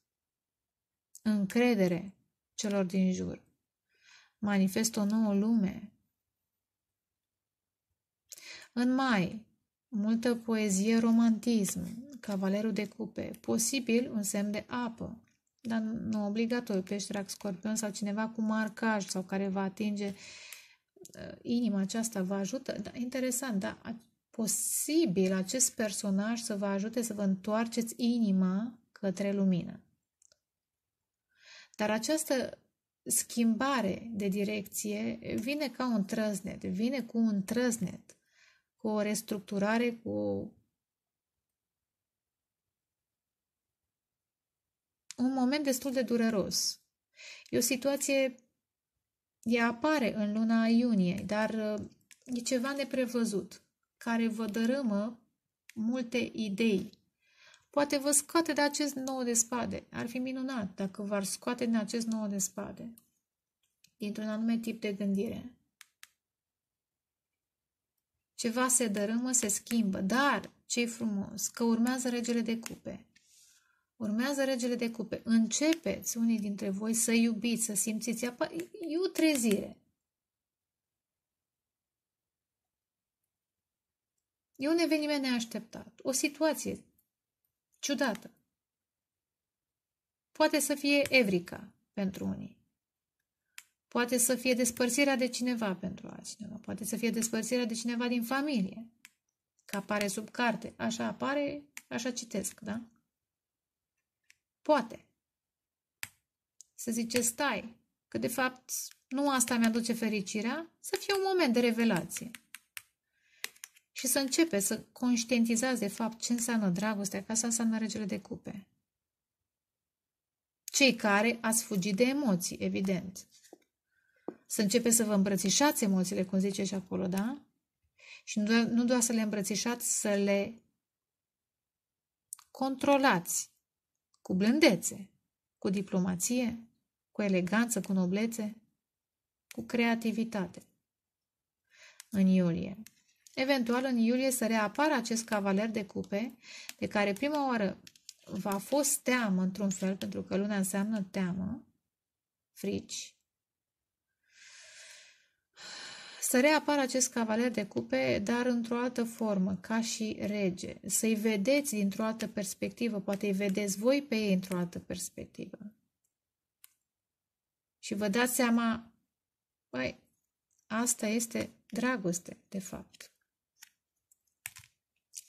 A: încredere celor din jur. Manifestă o nouă lume. În mai, multă poezie romantism, cavalerul de cupe, posibil un semn de apă, dar nu obligatoriu, peșterac, scorpion sau cineva cu marcaj sau care va atinge uh, inima aceasta, va ajută. Da, interesant, da, posibil acest personaj să vă ajute să vă întoarceți inima către lumină. Dar această schimbare de direcție vine ca un trăznet, vine cu un trăznet, cu o restructurare, cu un moment destul de dureros. E o situație, ea apare în luna iunie, dar uh, e ceva neprevăzut care vă dărâmă multe idei. Poate vă scoate de acest nou de spade. Ar fi minunat dacă v-ar scoate din acest nou de spade, dintr-un anume tip de gândire. Ceva se dărâmă, se schimbă, dar ce frumos, că urmează regele de cupe. Urmează regele de cupe. Începeți unii dintre voi să iubiți, să simțiți. Apa, e o trezire. E un eveniment neașteptat, o situație ciudată. Poate să fie evrica pentru unii. Poate să fie despărțirea de cineva pentru altcineva. Poate să fie despărțirea de cineva din familie. Că apare sub carte. Așa apare, așa citesc, da? Poate. Să zice, stai, că de fapt nu asta mi-aduce fericirea, să fie un moment de revelație și să începe să conștientizați de fapt ce înseamnă dragostea, ca să înseamnă regele de cupe. Cei care ați fugit de emoții, evident. Să începe să vă îmbrățișați emoțiile, cum zice și acolo, da? Și nu doar, nu doar să le îmbrățișați, să le controlați cu blândețe, cu diplomație, cu eleganță, cu noblețe, cu creativitate. În iulie. Eventual, în iulie să reapară acest cavaler de cupe, de care prima oară va fost teamă într-un fel, pentru că luna înseamnă teamă, frici, să reapară acest cavaler de cupe, dar într-o altă formă, ca și rege. Să-i vedeți dintr-o altă perspectivă, poate îi vedeți voi pe ei într-o altă perspectivă. Și vă dați seama, băi, asta este dragoste, de fapt.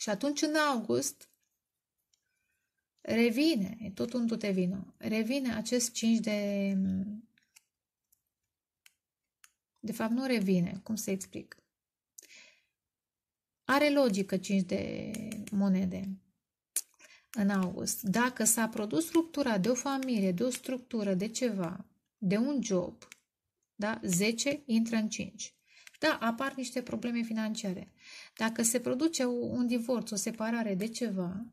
A: Și atunci, în august, revine, tot un dute vino, revine acest 5 de... De fapt, nu revine, cum să explic. Are logică 5 de monede în august. Dacă s-a produs ruptura de o familie, de o structură, de ceva, de un job, da? 10 intră în 5. Da, apar niște probleme financiare. Dacă se produce un divorț, o separare de ceva,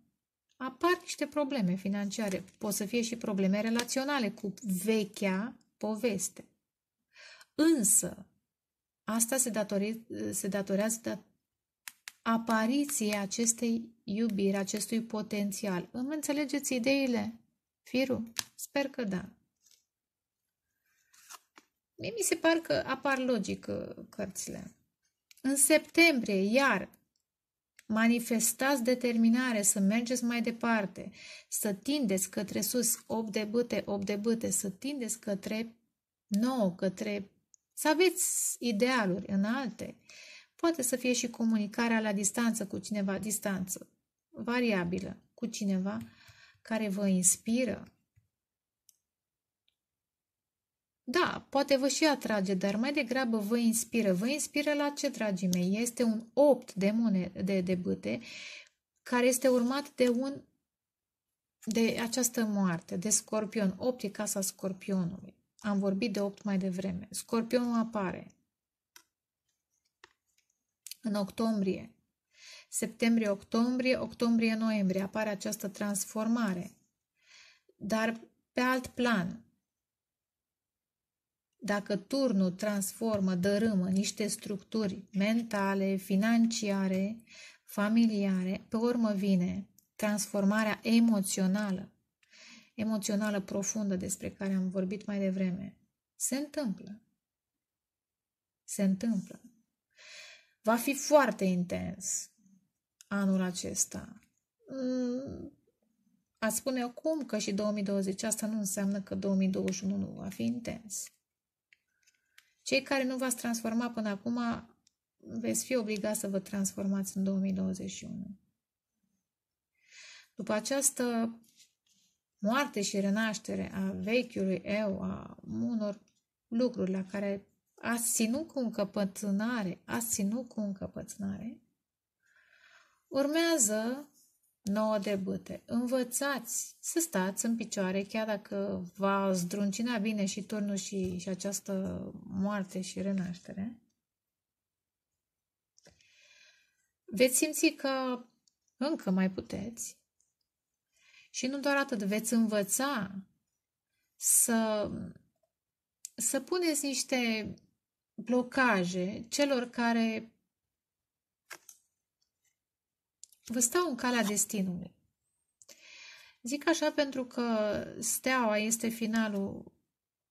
A: apar niște probleme financiare. Pot să fie și probleme relaționale cu vechea poveste. Însă, asta se, datori, se datorează de apariției acestei iubiri, acestui potențial. Îmi înțelegeți ideile? Firu? Sper că da. Mie mi se par că apar logic uh, cărțile. În septembrie, iar manifestați determinare să mergeți mai departe, să tindeți către sus 8 de bâte, 8 de bâte, să tindeți către 9, către... să aveți idealuri alte. Poate să fie și comunicarea la distanță cu cineva, distanță variabilă, cu cineva care vă inspiră, Da, poate vă și atrage, dar mai degrabă vă inspiră. Vă inspiră la ce, dragii mei? Este un 8 de, monede de, de bâte care este urmat de un de această moarte, de scorpion. 8 e casa scorpionului. Am vorbit de 8 mai devreme. Scorpionul apare în octombrie. Septembrie-octombrie, octombrie-noiembrie apare această transformare. Dar pe alt plan, dacă turnul transformă, dărâmă niște structuri mentale, financiare, familiare, pe urmă vine transformarea emoțională, emoțională profundă despre care am vorbit mai devreme. Se întâmplă. Se întâmplă. Va fi foarte intens anul acesta. Mm, Ați spune acum că și 2020 asta nu înseamnă că 2021 nu va fi intens. Cei care nu v-ați transformat până acum, veți fi obligați să vă transformați în 2021. După această moarte și renaștere a vechiului eu, a unor lucruri la care ați ținut cu încăpățânare, ați ținut cu încăpățânare, urmează 9 de bâte. Învățați să stați în picioare, chiar dacă va zdruncina bine și turnul și, și această moarte și renaștere. Veți simți că încă mai puteți și nu doar atât, veți învăța să, să puneți niște blocaje celor care vă stau în calea destinului. Zic așa pentru că steaua este finalul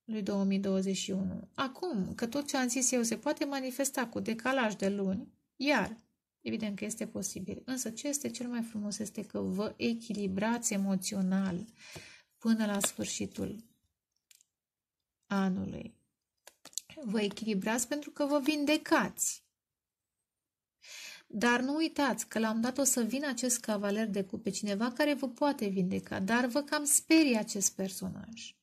A: lui 2021. Acum că tot ce am zis eu se poate manifesta cu decalaj de luni, iar, evident că este posibil, însă ce este cel mai frumos este că vă echilibrați emoțional până la sfârșitul anului. Vă echilibrați pentru că vă vindecați. Dar nu uitați că l-am dat o să vină acest cavaler de cupe, cineva care vă poate vindeca, dar vă cam sperie acest personaj.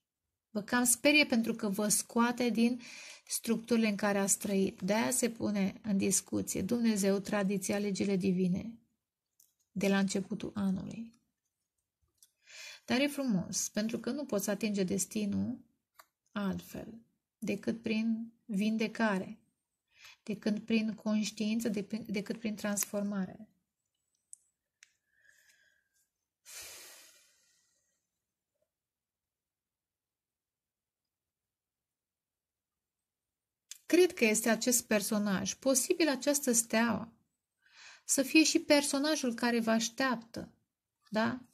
A: Vă cam sperie pentru că vă scoate din structurile în care a trăit. De-aia se pune în discuție Dumnezeu, tradiția, legile divine de la începutul anului. Dar e frumos, pentru că nu poți atinge destinul altfel decât prin vindecare decât prin conștiință, decât prin transformare. Cred că este acest personaj, posibil această steaua, să fie și personajul care vă așteaptă, da?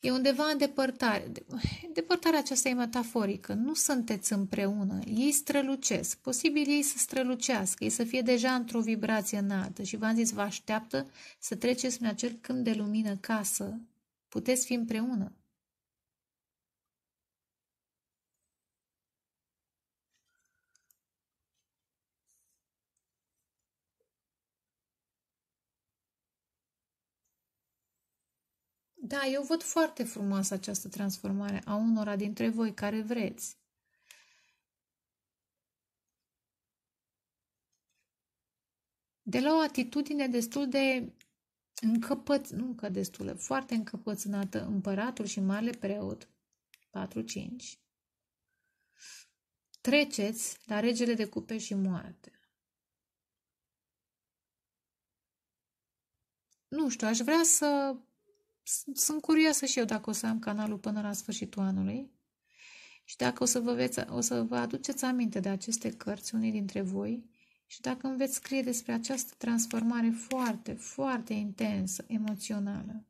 A: E undeva în depărtare. Depărtarea aceasta e metaforică. Nu sunteți împreună. Ei strălucesc. Posibil ei să strălucească, ei să fie deja într-o vibrație înaltă și v-am zis, vă așteaptă să treceți în acel câmp de lumină casă. Puteți fi împreună. Da, eu văd foarte frumoasă această transformare a unora dintre voi care vreți. De la o atitudine destul de încăpăț, nu încă destulă, foarte încăpățânată împăratul și marele preot, 4-5, treceți la regele de cupe și moarte. Nu știu, aș vrea să sunt curioasă și eu dacă o să am canalul până la sfârșitul anului și dacă o să vă, veți, o să vă aduceți aminte de aceste cărți, unii dintre voi, și dacă îmi veți scrie despre această transformare foarte, foarte intensă, emoțională.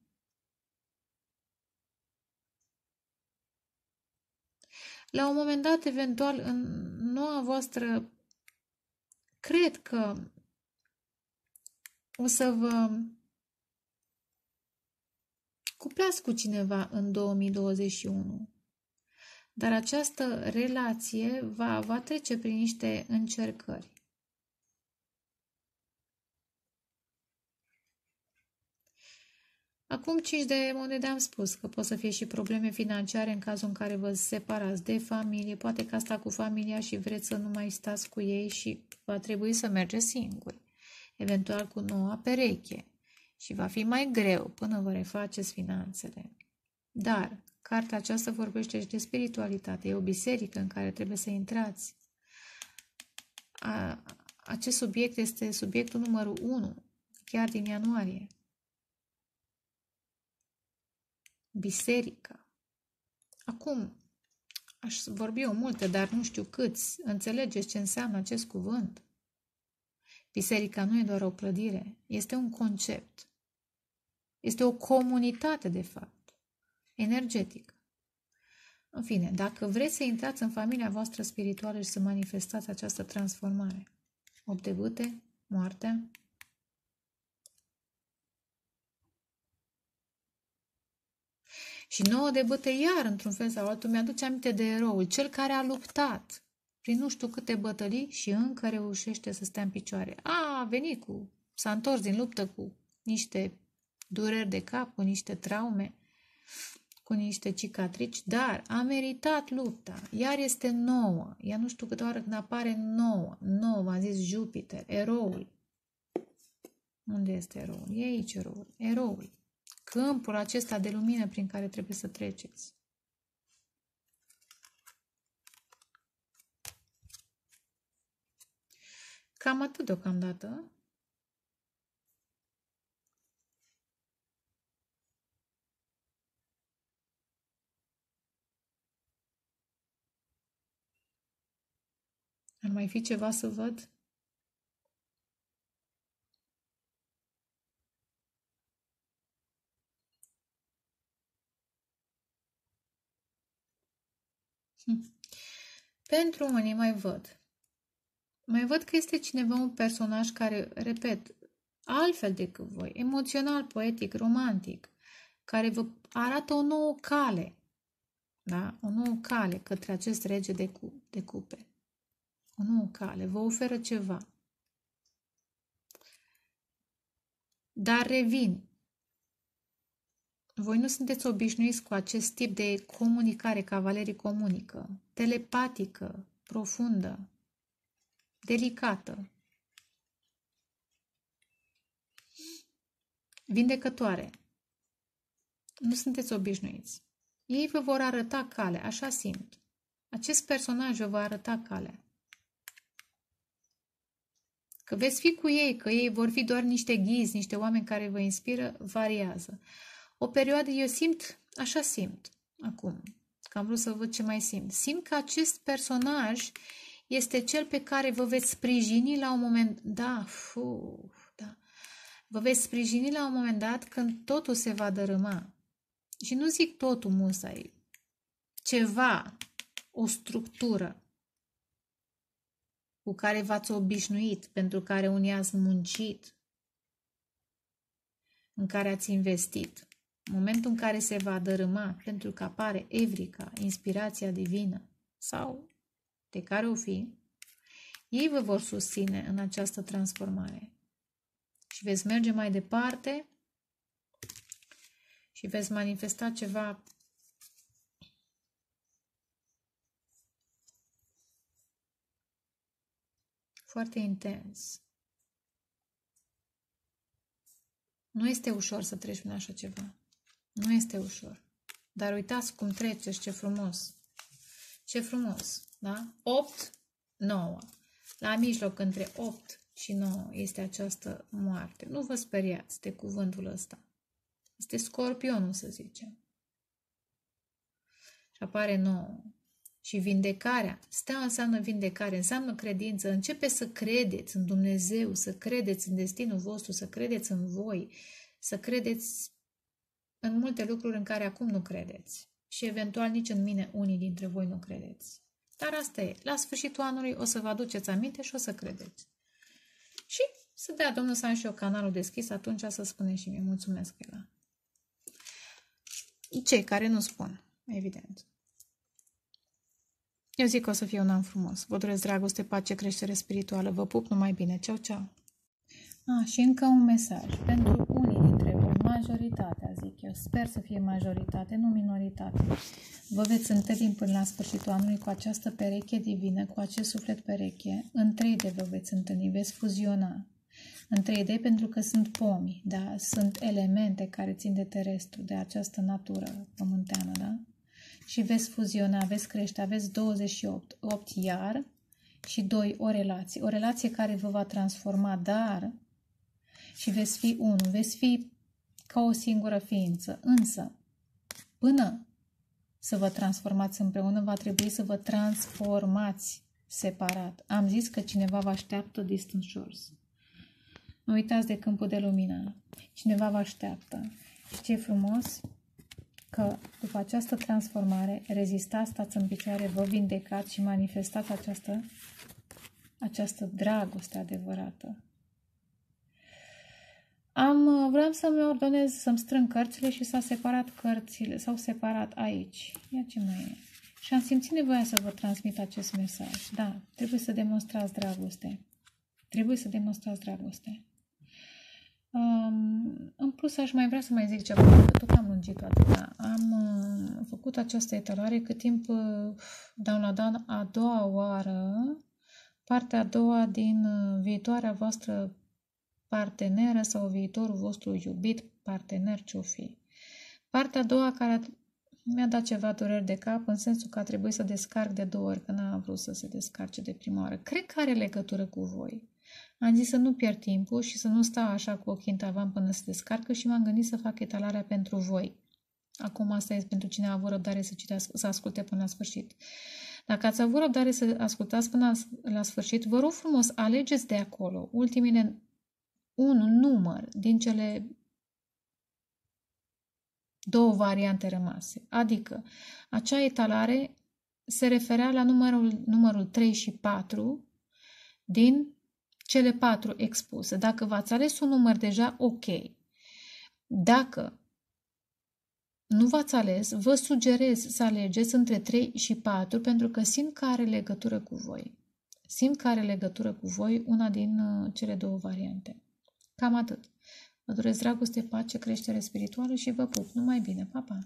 A: La un moment dat, eventual, în noua voastră, cred că o să vă cuplați cu cineva în 2021. Dar această relație va, va trece prin niște încercări. Acum 5 de monede am spus că pot să fie și probleme financiare în cazul în care vă separați de familie, poate că asta cu familia și vreți să nu mai stați cu ei și va trebui să mergeți singuri, eventual cu noua pereche și va fi mai greu până vă refaceți finanțele. Dar cartea aceasta vorbește și de spiritualitate. E o biserică în care trebuie să intrați. A, acest subiect este subiectul numărul 1, chiar din ianuarie. Biserica. Acum, aș vorbi eu multe, dar nu știu câți, înțelegeți ce înseamnă acest cuvânt. Biserica nu e doar o clădire, este un concept. Este o comunitate, de fapt, energetică. În fine, dacă vreți să intrați în familia voastră spirituală și să manifestați această transformare, opt bâte, moartea, Și nouă de bâte iar, într-un fel sau altul, mi-aduce aminte de eroul, cel care a luptat, prin nu știu câte bătălii și încă reușește să stea în picioare. A, a venit cu, s-a întors din luptă cu niște dureri de cap, cu niște traume, cu niște cicatrici, dar a meritat lupta. Iar este nouă. Ea nu știu câte oară când apare nouă. Nouă, v-am zis Jupiter, eroul. Unde este eroul? E aici eroul. Eroul. Câmpul acesta de lumină prin care trebuie să treceți. Cam atât deocamdată. Ar mai fi ceva să văd? Hm. Pentru unii mai văd. Mai văd că este cineva un personaj care, repet, altfel decât voi, emoțional, poetic, romantic, care vă arată o nouă cale, da? o nouă cale către acest rege de, cu, de cupe. O nouă cale, vă oferă ceva. Dar revin, voi nu sunteți obișnuiți cu acest tip de comunicare, cavalerii comunică, telepatică, profundă, delicată, vindecătoare. Nu sunteți obișnuiți. Ei vă vor arăta calea, așa simt. Acest personaj vă va arăta calea. Că veți fi cu ei, că ei vor fi doar niște ghizi, niște oameni care vă inspiră, variază. O perioadă eu simt, așa simt acum, că am vrut să văd ce mai simt. Simt că acest personaj este cel pe care vă veți sprijini la un moment... Da, fu, da. Vă veți sprijini la un moment dat când totul se va dărâma. Și nu zic totul musai. Ceva, o structură cu care v-ați obișnuit, pentru care unii ați muncit, în care ați investit. Momentul în care se va dărâma, pentru că apare evrica, inspirația divină, sau de care o fi, ei vă vor susține în această transformare. Și veți merge mai departe și veți manifesta ceva foarte intens. Nu este ușor să treci prin așa ceva. Nu este ușor. Dar uitați cum treceți, ce frumos. Ce frumos, da? 8, 9. La mijloc, între 8 și 9, este această moarte. Nu vă speriați de cuvântul ăsta. Este scorpionul, să zicem. Și apare 9. Și vindecarea. Stea înseamnă vindecare, înseamnă credință. Începe să credeți în Dumnezeu, să credeți în destinul vostru, să credeți în voi, să credeți în multe lucruri în care acum nu credeți și eventual nici în mine unii dintre voi nu credeți. Dar asta e. La sfârșitul anului o să vă aduceți aminte și o să credeți. Și să dea Domnul să am și eu canalul deschis, atunci să spuneți și mie. Mulțumesc, Ela. Cei care nu spun, evident. Eu zic că o să fie un an frumos. Vă doresc dragoste, pace, creștere spirituală. Vă pup numai bine. Ceau, ceau. Ah și încă un mesaj pentru majoritatea, zic eu. Sper să fie majoritate, nu minoritate. Vă veți întâlni până la sfârșitul anului cu această pereche divină, cu acest suflet pereche. În 3D vă veți întâlni, veți fuziona. În 3D pentru că sunt pomi, da? sunt elemente care țin de terestru, de această natură pământeană. Da? Și veți fuziona, veți crește, aveți 28, 8 iar și 2 o relație. O relație care vă va transforma, dar și veți fi unul, veți fi ca o singură ființă. Însă, până să vă transformați împreună, va trebui să vă transformați separat. Am zis că cineva vă așteaptă distant shores. Nu uitați de câmpul de lumină. Cineva vă așteaptă. Și ce frumos că după această transformare rezistați, stați în picioare, vă vindecați și manifestați această, această dragoste adevărată. Am, uh, vreau să-mi ordonez, să-mi strâng cărțile și s-au separat cărțile, s-au separat aici. Ia ce mai e. Și am simțit nevoia să vă transmit acest mesaj. Da, trebuie să demonstrați dragoste. Trebuie să demonstrați dragoste. Um, în plus, aș mai vrea să mai zic ceva, că tot am lungit atâta. Am uh, făcut această etalare cât timp uh, dau la dan a doua oară, partea a doua din uh, viitoarea voastră parteneră sau viitorul vostru iubit, partener ce-o fi. Partea a doua care mi-a dat ceva dureri de cap, în sensul că a trebuit să descarc de două ori, că n-am vrut să se descarce de prima oară. Cred că are legătură cu voi. Am zis să nu pierd timpul și să nu stau așa cu ochii în tavan până se descarcă și m-am gândit să fac etalarea pentru voi. Acum asta este pentru cine a avut răbdare să, citească, să asculte până la sfârșit. Dacă ați avut răbdare să ascultați până la sfârșit, vă rog frumos, alegeți de acolo ultimele un număr din cele două variante rămase. Adică acea etalare se referea la numărul, numărul 3 și 4 din cele patru expuse. Dacă v-ați ales un număr deja, ok. Dacă nu v-ați ales, vă sugerez să alegeți între 3 și 4 pentru că simt că are legătură cu voi. Simt că are legătură cu voi una din uh, cele două variante. Cam atât. Vă doresc dragoste, pace, creștere spirituală și vă pup. Numai bine. Pa, pa!